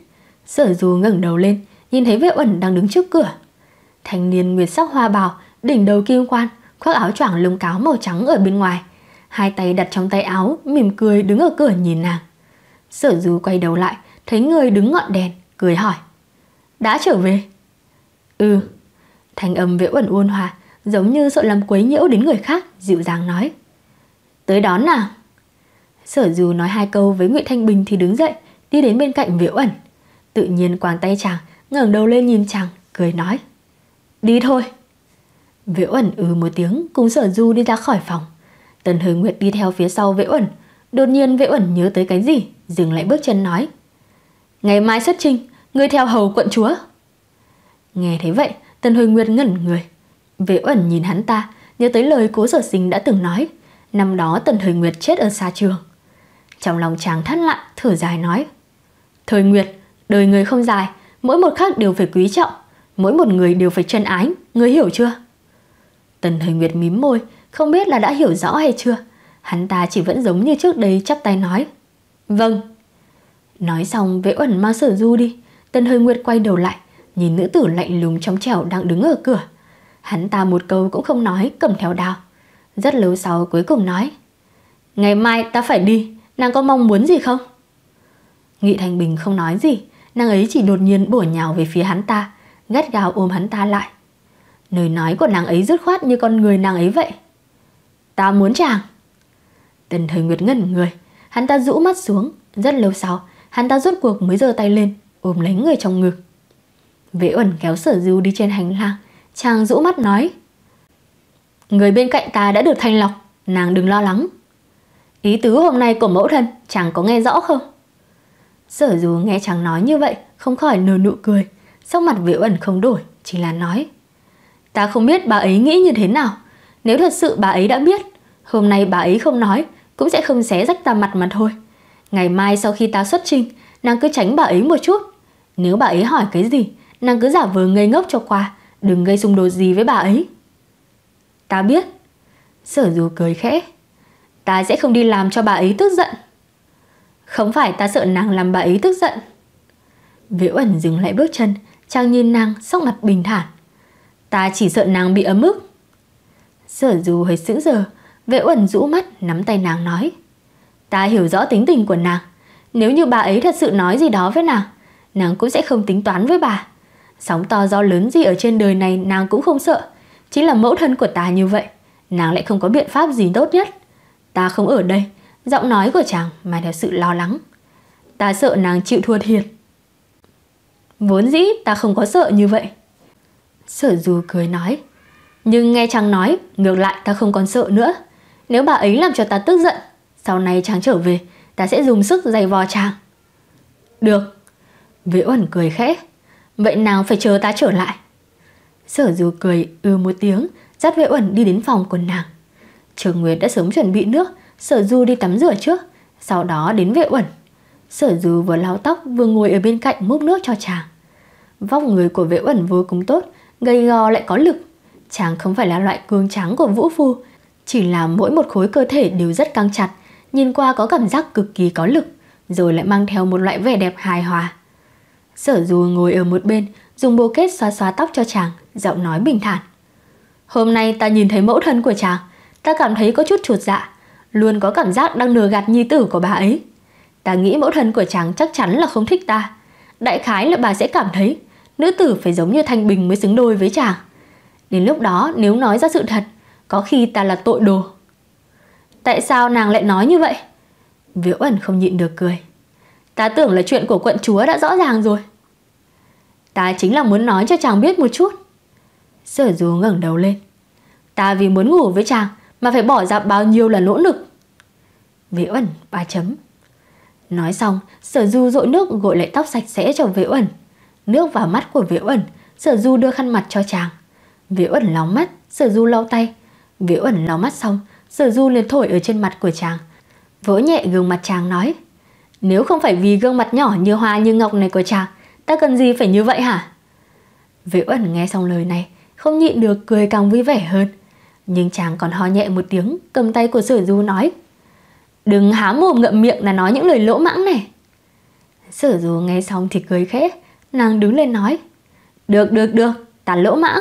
Sở Du ngẩng đầu lên, nhìn thấy vệ uẩn đang đứng trước cửa. Thanh niên nguyệt sắc hoa bào, đỉnh đầu kim quan, khoác áo choàng lông cáo màu trắng ở bên ngoài. Hai tay đặt trong tay áo, mỉm cười đứng ở cửa nhìn nàng. Sở Du quay đầu lại, thấy người đứng ngọn đèn, cười hỏi. Đã trở về? Ừ. Thanh âm vệ uẩn ôn hòa, giống như sợ làm quấy nhiễu đến người khác, dịu dàng nói. Tới đón nào. Sở dù nói hai câu với Nguyễn Thanh Bình thì đứng dậy, đi đến bên cạnh Viễu Ẩn. Tự nhiên quàng tay chàng, ngẩng đầu lên nhìn chàng, cười nói. Đi thôi. Viễu Ẩn ừ một tiếng cùng sở du đi ra khỏi phòng. Tần Hới Nguyệt đi theo phía sau Viễu Ẩn. Đột nhiên Viễu Ẩn nhớ tới cái gì, dừng lại bước chân nói. Ngày mai xuất trình, ngươi theo hầu quận chúa. Nghe thấy vậy, Tần Hới Nguyệt ngẩn người. Viễu Ẩn nhìn hắn ta, nhớ tới lời cố sở sinh đã từng nói. Năm đó Tần Hới Nguyệt chết ở xa trường. Trong lòng chàng thắt lặng thở dài nói. Thời Nguyệt, đời người không dài, mỗi một khắc đều phải quý trọng, mỗi một người đều phải chân ái, người hiểu chưa? Tần Thời Nguyệt mím môi, không biết là đã hiểu rõ hay chưa. Hắn ta chỉ vẫn giống như trước đây chắp tay nói. Vâng. Nói xong vẽ ẩn mang sở du đi. Tần Hơi Nguyệt quay đầu lại, nhìn nữ tử lạnh lùng trong trẻo đang đứng ở cửa. Hắn ta một câu cũng không nói, cầm theo đao. Rất lâu sau cuối cùng nói. Ngày mai ta phải đi. Nàng có mong muốn gì không? Nghị Thành Bình không nói gì, nàng ấy chỉ đột nhiên bổ nhào về phía hắn ta, gắt gào ôm hắn ta lại. Lời nói của nàng ấy dứt khoát như con người nàng ấy vậy. Ta muốn chàng. Tần thời Nguyệt ngẩn người, hắn ta rũ mắt xuống, rất lâu sau, hắn ta rốt cuộc mới giơ tay lên, ôm lấy người trong ngực. Vệ uẩn kéo sở dư đi trên hành lang, chàng rũ mắt nói. Người bên cạnh ta đã được thanh lọc, nàng đừng lo lắng. Ý tứ hôm nay của mẫu thân chẳng có nghe rõ không? Sở dù nghe chàng nói như vậy không khỏi nở nụ cười. Sắc mặt Viễu ẩn không đổi, chỉ là nói. Ta không biết bà ấy nghĩ như thế nào. Nếu thật sự bà ấy đã biết, hôm nay bà ấy không nói, cũng sẽ không xé rách ta mặt mà thôi. Ngày mai sau khi ta xuất trình, nàng cứ tránh bà ấy một chút. Nếu bà ấy hỏi cái gì, nàng cứ giả vờ ngây ngốc cho qua, đừng gây xung đột gì với bà ấy. Ta biết. Sở dù cười khẽ, ta sẽ không đi làm cho bà ấy tức giận. Không phải ta sợ nàng làm bà ấy tức giận. Viễu ẩn dừng lại bước chân, trang nhìn nàng sắc mặt bình thản. Ta chỉ sợ nàng bị ấm ức. Sở dù hơi sững giờ, Viễu ẩn rũ mắt nắm tay nàng nói. Ta hiểu rõ tính tình của nàng. Nếu như bà ấy thật sự nói gì đó với nàng, nàng cũng sẽ không tính toán với bà. Sóng to gió lớn gì ở trên đời này nàng cũng không sợ. Chính là mẫu thân của ta như vậy, nàng lại không có biện pháp gì tốt nhất. Ta không ở đây Giọng nói của chàng mà theo sự lo lắng Ta sợ nàng chịu thua thiệt Vốn dĩ ta không có sợ như vậy Sở dù cười nói Nhưng nghe chàng nói Ngược lại ta không còn sợ nữa Nếu bà ấy làm cho ta tức giận Sau này chàng trở về Ta sẽ dùng sức giày vò chàng Được Vĩ Uẩn cười khẽ Vậy nàng phải chờ ta trở lại Sở dù cười ư ừ một tiếng Dắt Vĩ Uẩn đi đến phòng của nàng Trường Nguyệt đã sớm chuẩn bị nước, Sở Du đi tắm rửa trước, sau đó đến vệ uẩn. Sở Du vừa lau tóc vừa ngồi ở bên cạnh múc nước cho chàng. Vóc người của vệ uẩn vô cùng tốt, gầy gò lại có lực. Chàng không phải là loại cương tráng của Vũ Phu, chỉ là mỗi một khối cơ thể đều rất căng chặt, nhìn qua có cảm giác cực kỳ có lực, rồi lại mang theo một loại vẻ đẹp hài hòa. Sở Du ngồi ở một bên, dùng bô kết xóa xóa tóc cho chàng, giọng nói bình thản. Hôm nay ta nhìn thấy mẫu thân của chàng, ta cảm thấy có chút chuột dạ, luôn có cảm giác đang lừa gạt nhi tử của bà ấy. Ta nghĩ mẫu thân của chàng chắc chắn là không thích ta. Đại khái là bà sẽ cảm thấy nữ tử phải giống như Thanh Bình mới xứng đôi với chàng. Đến lúc đó nếu nói ra sự thật, có khi ta là tội đồ. Tại sao nàng lại nói như vậy? Viễu ẩn không nhịn được cười. Ta tưởng là chuyện của quận chúa đã rõ ràng rồi. Ta chính là muốn nói cho chàng biết một chút. Sở Du ngẩng đầu lên. Ta vì muốn ngủ với chàng mà phải bỏ ra bao nhiêu là nỗ lực. Vế ẩn, ba chấm. Nói xong, sở du dội nước gội lại tóc sạch sẽ cho vế ẩn. Nước vào mắt của vế ẩn, sở du đưa khăn mặt cho chàng. Vế ẩn lóng mắt, sở du lau tay. Vế ẩn lóng mắt xong, sở du liền thổi ở trên mặt của chàng. Vỗ nhẹ gương mặt chàng nói. Nếu không phải vì gương mặt nhỏ như hoa như ngọc này của chàng, ta cần gì phải như vậy hả? Vế ẩn nghe xong lời này, không nhịn được cười càng vui vẻ hơn. Nhưng chàng còn ho nhẹ một tiếng, cầm tay của Sở Du nói. Đừng há mồm ngậm miệng là nói những lời lỗ mãng này. Sở Du nghe xong thì cười khẽ, nàng đứng lên nói. Được, được, được, ta lỗ mãng.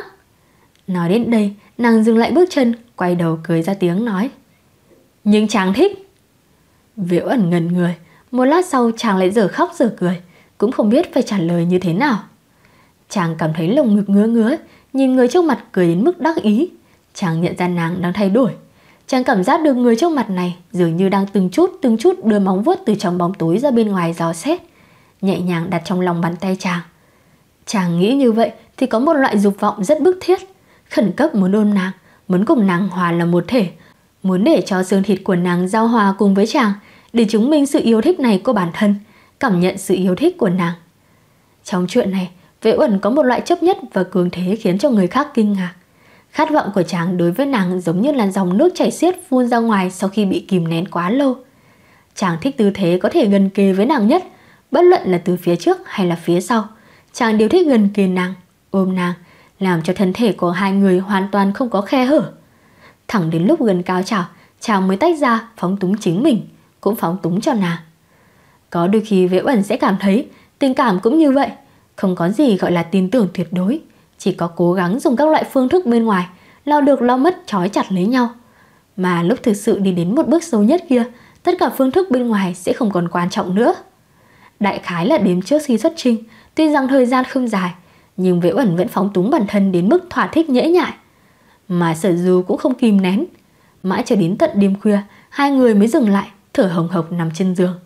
Nói đến đây, nàng dừng lại bước chân, quay đầu cười ra tiếng nói. Nhưng chàng thích. Viễu ẩn ngần người, một lát sau chàng lại dở khóc dở cười, cũng không biết phải trả lời như thế nào. Chàng cảm thấy lồng ngực ngứa ngứa, nhìn người trước mặt cười đến mức đắc ý, Chàng nhận ra nàng đang thay đổi Chàng cảm giác được người trước mặt này dường như đang từng chút từng chút đưa móng vuốt từ trong bóng tối ra bên ngoài gió xét, nhẹ nhàng đặt trong lòng bàn tay chàng. Chàng nghĩ như vậy thì có một loại dục vọng rất bức thiết, khẩn cấp muốn ôm nàng, muốn cùng nàng hòa là một thể, muốn để cho xương thịt của nàng giao hòa cùng với chàng để chứng minh sự yêu thích này của bản thân, cảm nhận sự yêu thích của nàng. Trong chuyện này, Vệ Uẩn có một loại chấp nhất và cường thế khiến cho người khác kinh ngạc. Khát vọng của chàng đối với nàng giống như là dòng nước chảy xiết phun ra ngoài sau khi bị kìm nén quá lâu. Chàng thích tư thế có thể gần kề với nàng nhất, bất luận là từ phía trước hay là phía sau. Chàng đều thích gần kề nàng, ôm nàng, làm cho thân thể của hai người hoàn toàn không có khe hở. Thẳng đến lúc gần cao trào, chàng mới tách ra phóng túng chính mình, cũng phóng túng cho nàng. Có đôi khi Vệ ẩn sẽ cảm thấy tình cảm cũng như vậy, không có gì gọi là tin tưởng tuyệt đối. Chỉ có cố gắng dùng các loại phương thức bên ngoài, lo được lo mất trói chặt lấy nhau. Mà lúc thực sự đi đến một bước sâu nhất kia, tất cả phương thức bên ngoài sẽ không còn quan trọng nữa. Đại khái là đếm trước khi xuất trình, tuy rằng thời gian không dài, nhưng Vệ Uẩn vẫn phóng túng bản thân đến mức thỏa thích nhễ nhại. Mà Sở dù cũng không kìm nén. Mãi cho đến tận đêm khuya, hai người mới dừng lại, thở hồng hộc nằm trên giường.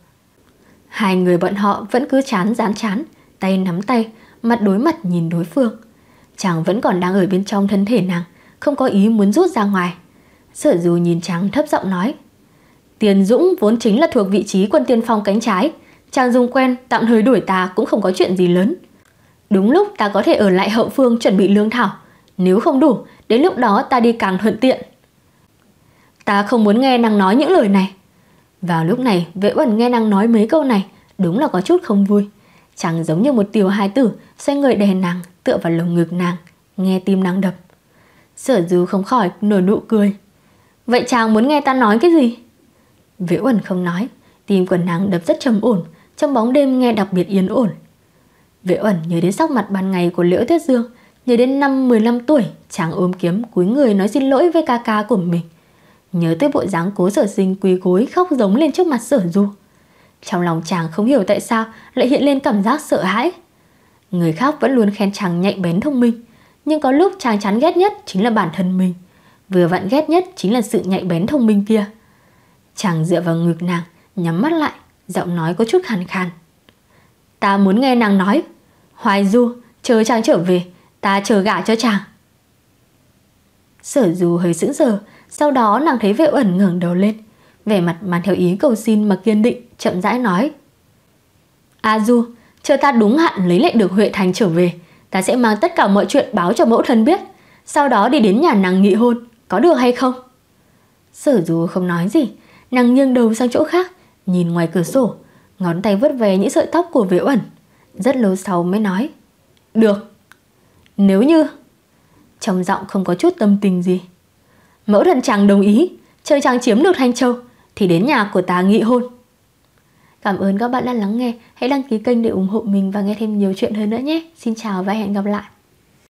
Hai người bọn họ vẫn cứ chán dán chán, tay nắm tay, mặt đối mặt nhìn đối phương chàng vẫn còn đang ở bên trong thân thể nàng, không có ý muốn rút ra ngoài. Sở dù nhìn chàng thấp giọng nói. Tiền Dũng vốn chính là thuộc vị trí quân tiên phong cánh trái, chàng dùng quen tạm thời đuổi ta cũng không có chuyện gì lớn. Đúng lúc ta có thể ở lại hậu phương chuẩn bị lương thảo, nếu không đủ, đến lúc đó ta đi càng thuận tiện. Ta không muốn nghe nàng nói những lời này. Vào lúc này, vệ uẩn nghe nàng nói mấy câu này, đúng là có chút không vui. Chàng giống như một tiểu hài tử Xoay người đè nàng tựa vào lồng ngực nàng Nghe tim nàng đập Sở dư không khỏi nở nụ cười Vậy chàng muốn nghe ta nói cái gì Vĩ Uẩn không nói Tim của nàng đập rất trầm ổn Trong bóng đêm nghe đặc biệt yên ổn Vĩ Uẩn nhớ đến sắc mặt ban ngày của Liễu Tuyết Dương Nhớ đến năm 15 tuổi Chàng ôm kiếm cúi người nói xin lỗi với ca ca của mình Nhớ tới bộ dáng cố sở sinh quỳ gối khóc giống lên trước mặt sở du trong lòng chàng không hiểu tại sao lại hiện lên cảm giác sợ hãi. Người khác vẫn luôn khen chàng nhạy bén thông minh, nhưng có lúc chàng chán ghét nhất chính là bản thân mình. Vừa vặn ghét nhất chính là sự nhạy bén thông minh kia. Chàng dựa vào ngực nàng, nhắm mắt lại, giọng nói có chút khàn khàn. Ta muốn nghe nàng nói. Hoài Du, chờ chàng trở về, ta chờ gả cho chàng. Sở dù hơi sững sờ, sau đó nàng thấy vệ ẩn ngẩng đầu lên, vẻ mặt mang theo ý cầu xin mà kiên định chậm rãi nói. A Du, chờ ta đúng hạn lấy lệnh được Huệ Thành trở về, ta sẽ mang tất cả mọi chuyện báo cho mẫu thân biết, sau đó đi đến nhà nàng nghị hôn, có được hay không? Sở Du không nói gì, nàng nghiêng đầu sang chỗ khác, nhìn ngoài cửa sổ, ngón tay vớt về những sợi tóc của Viễu Ẩn, rất lâu sau mới nói, "Được. Nếu như" Trong giọng không có chút tâm tình gì. Mẫu thân chàng đồng ý, chờ chàng chiếm được Thanh Châu thì đến nhà của ta nghị hôn. Cảm ơn các bạn đã lắng nghe. Hãy đăng ký kênh để ủng hộ mình và nghe thêm nhiều chuyện hơn nữa nhé. Xin chào và hẹn gặp lại.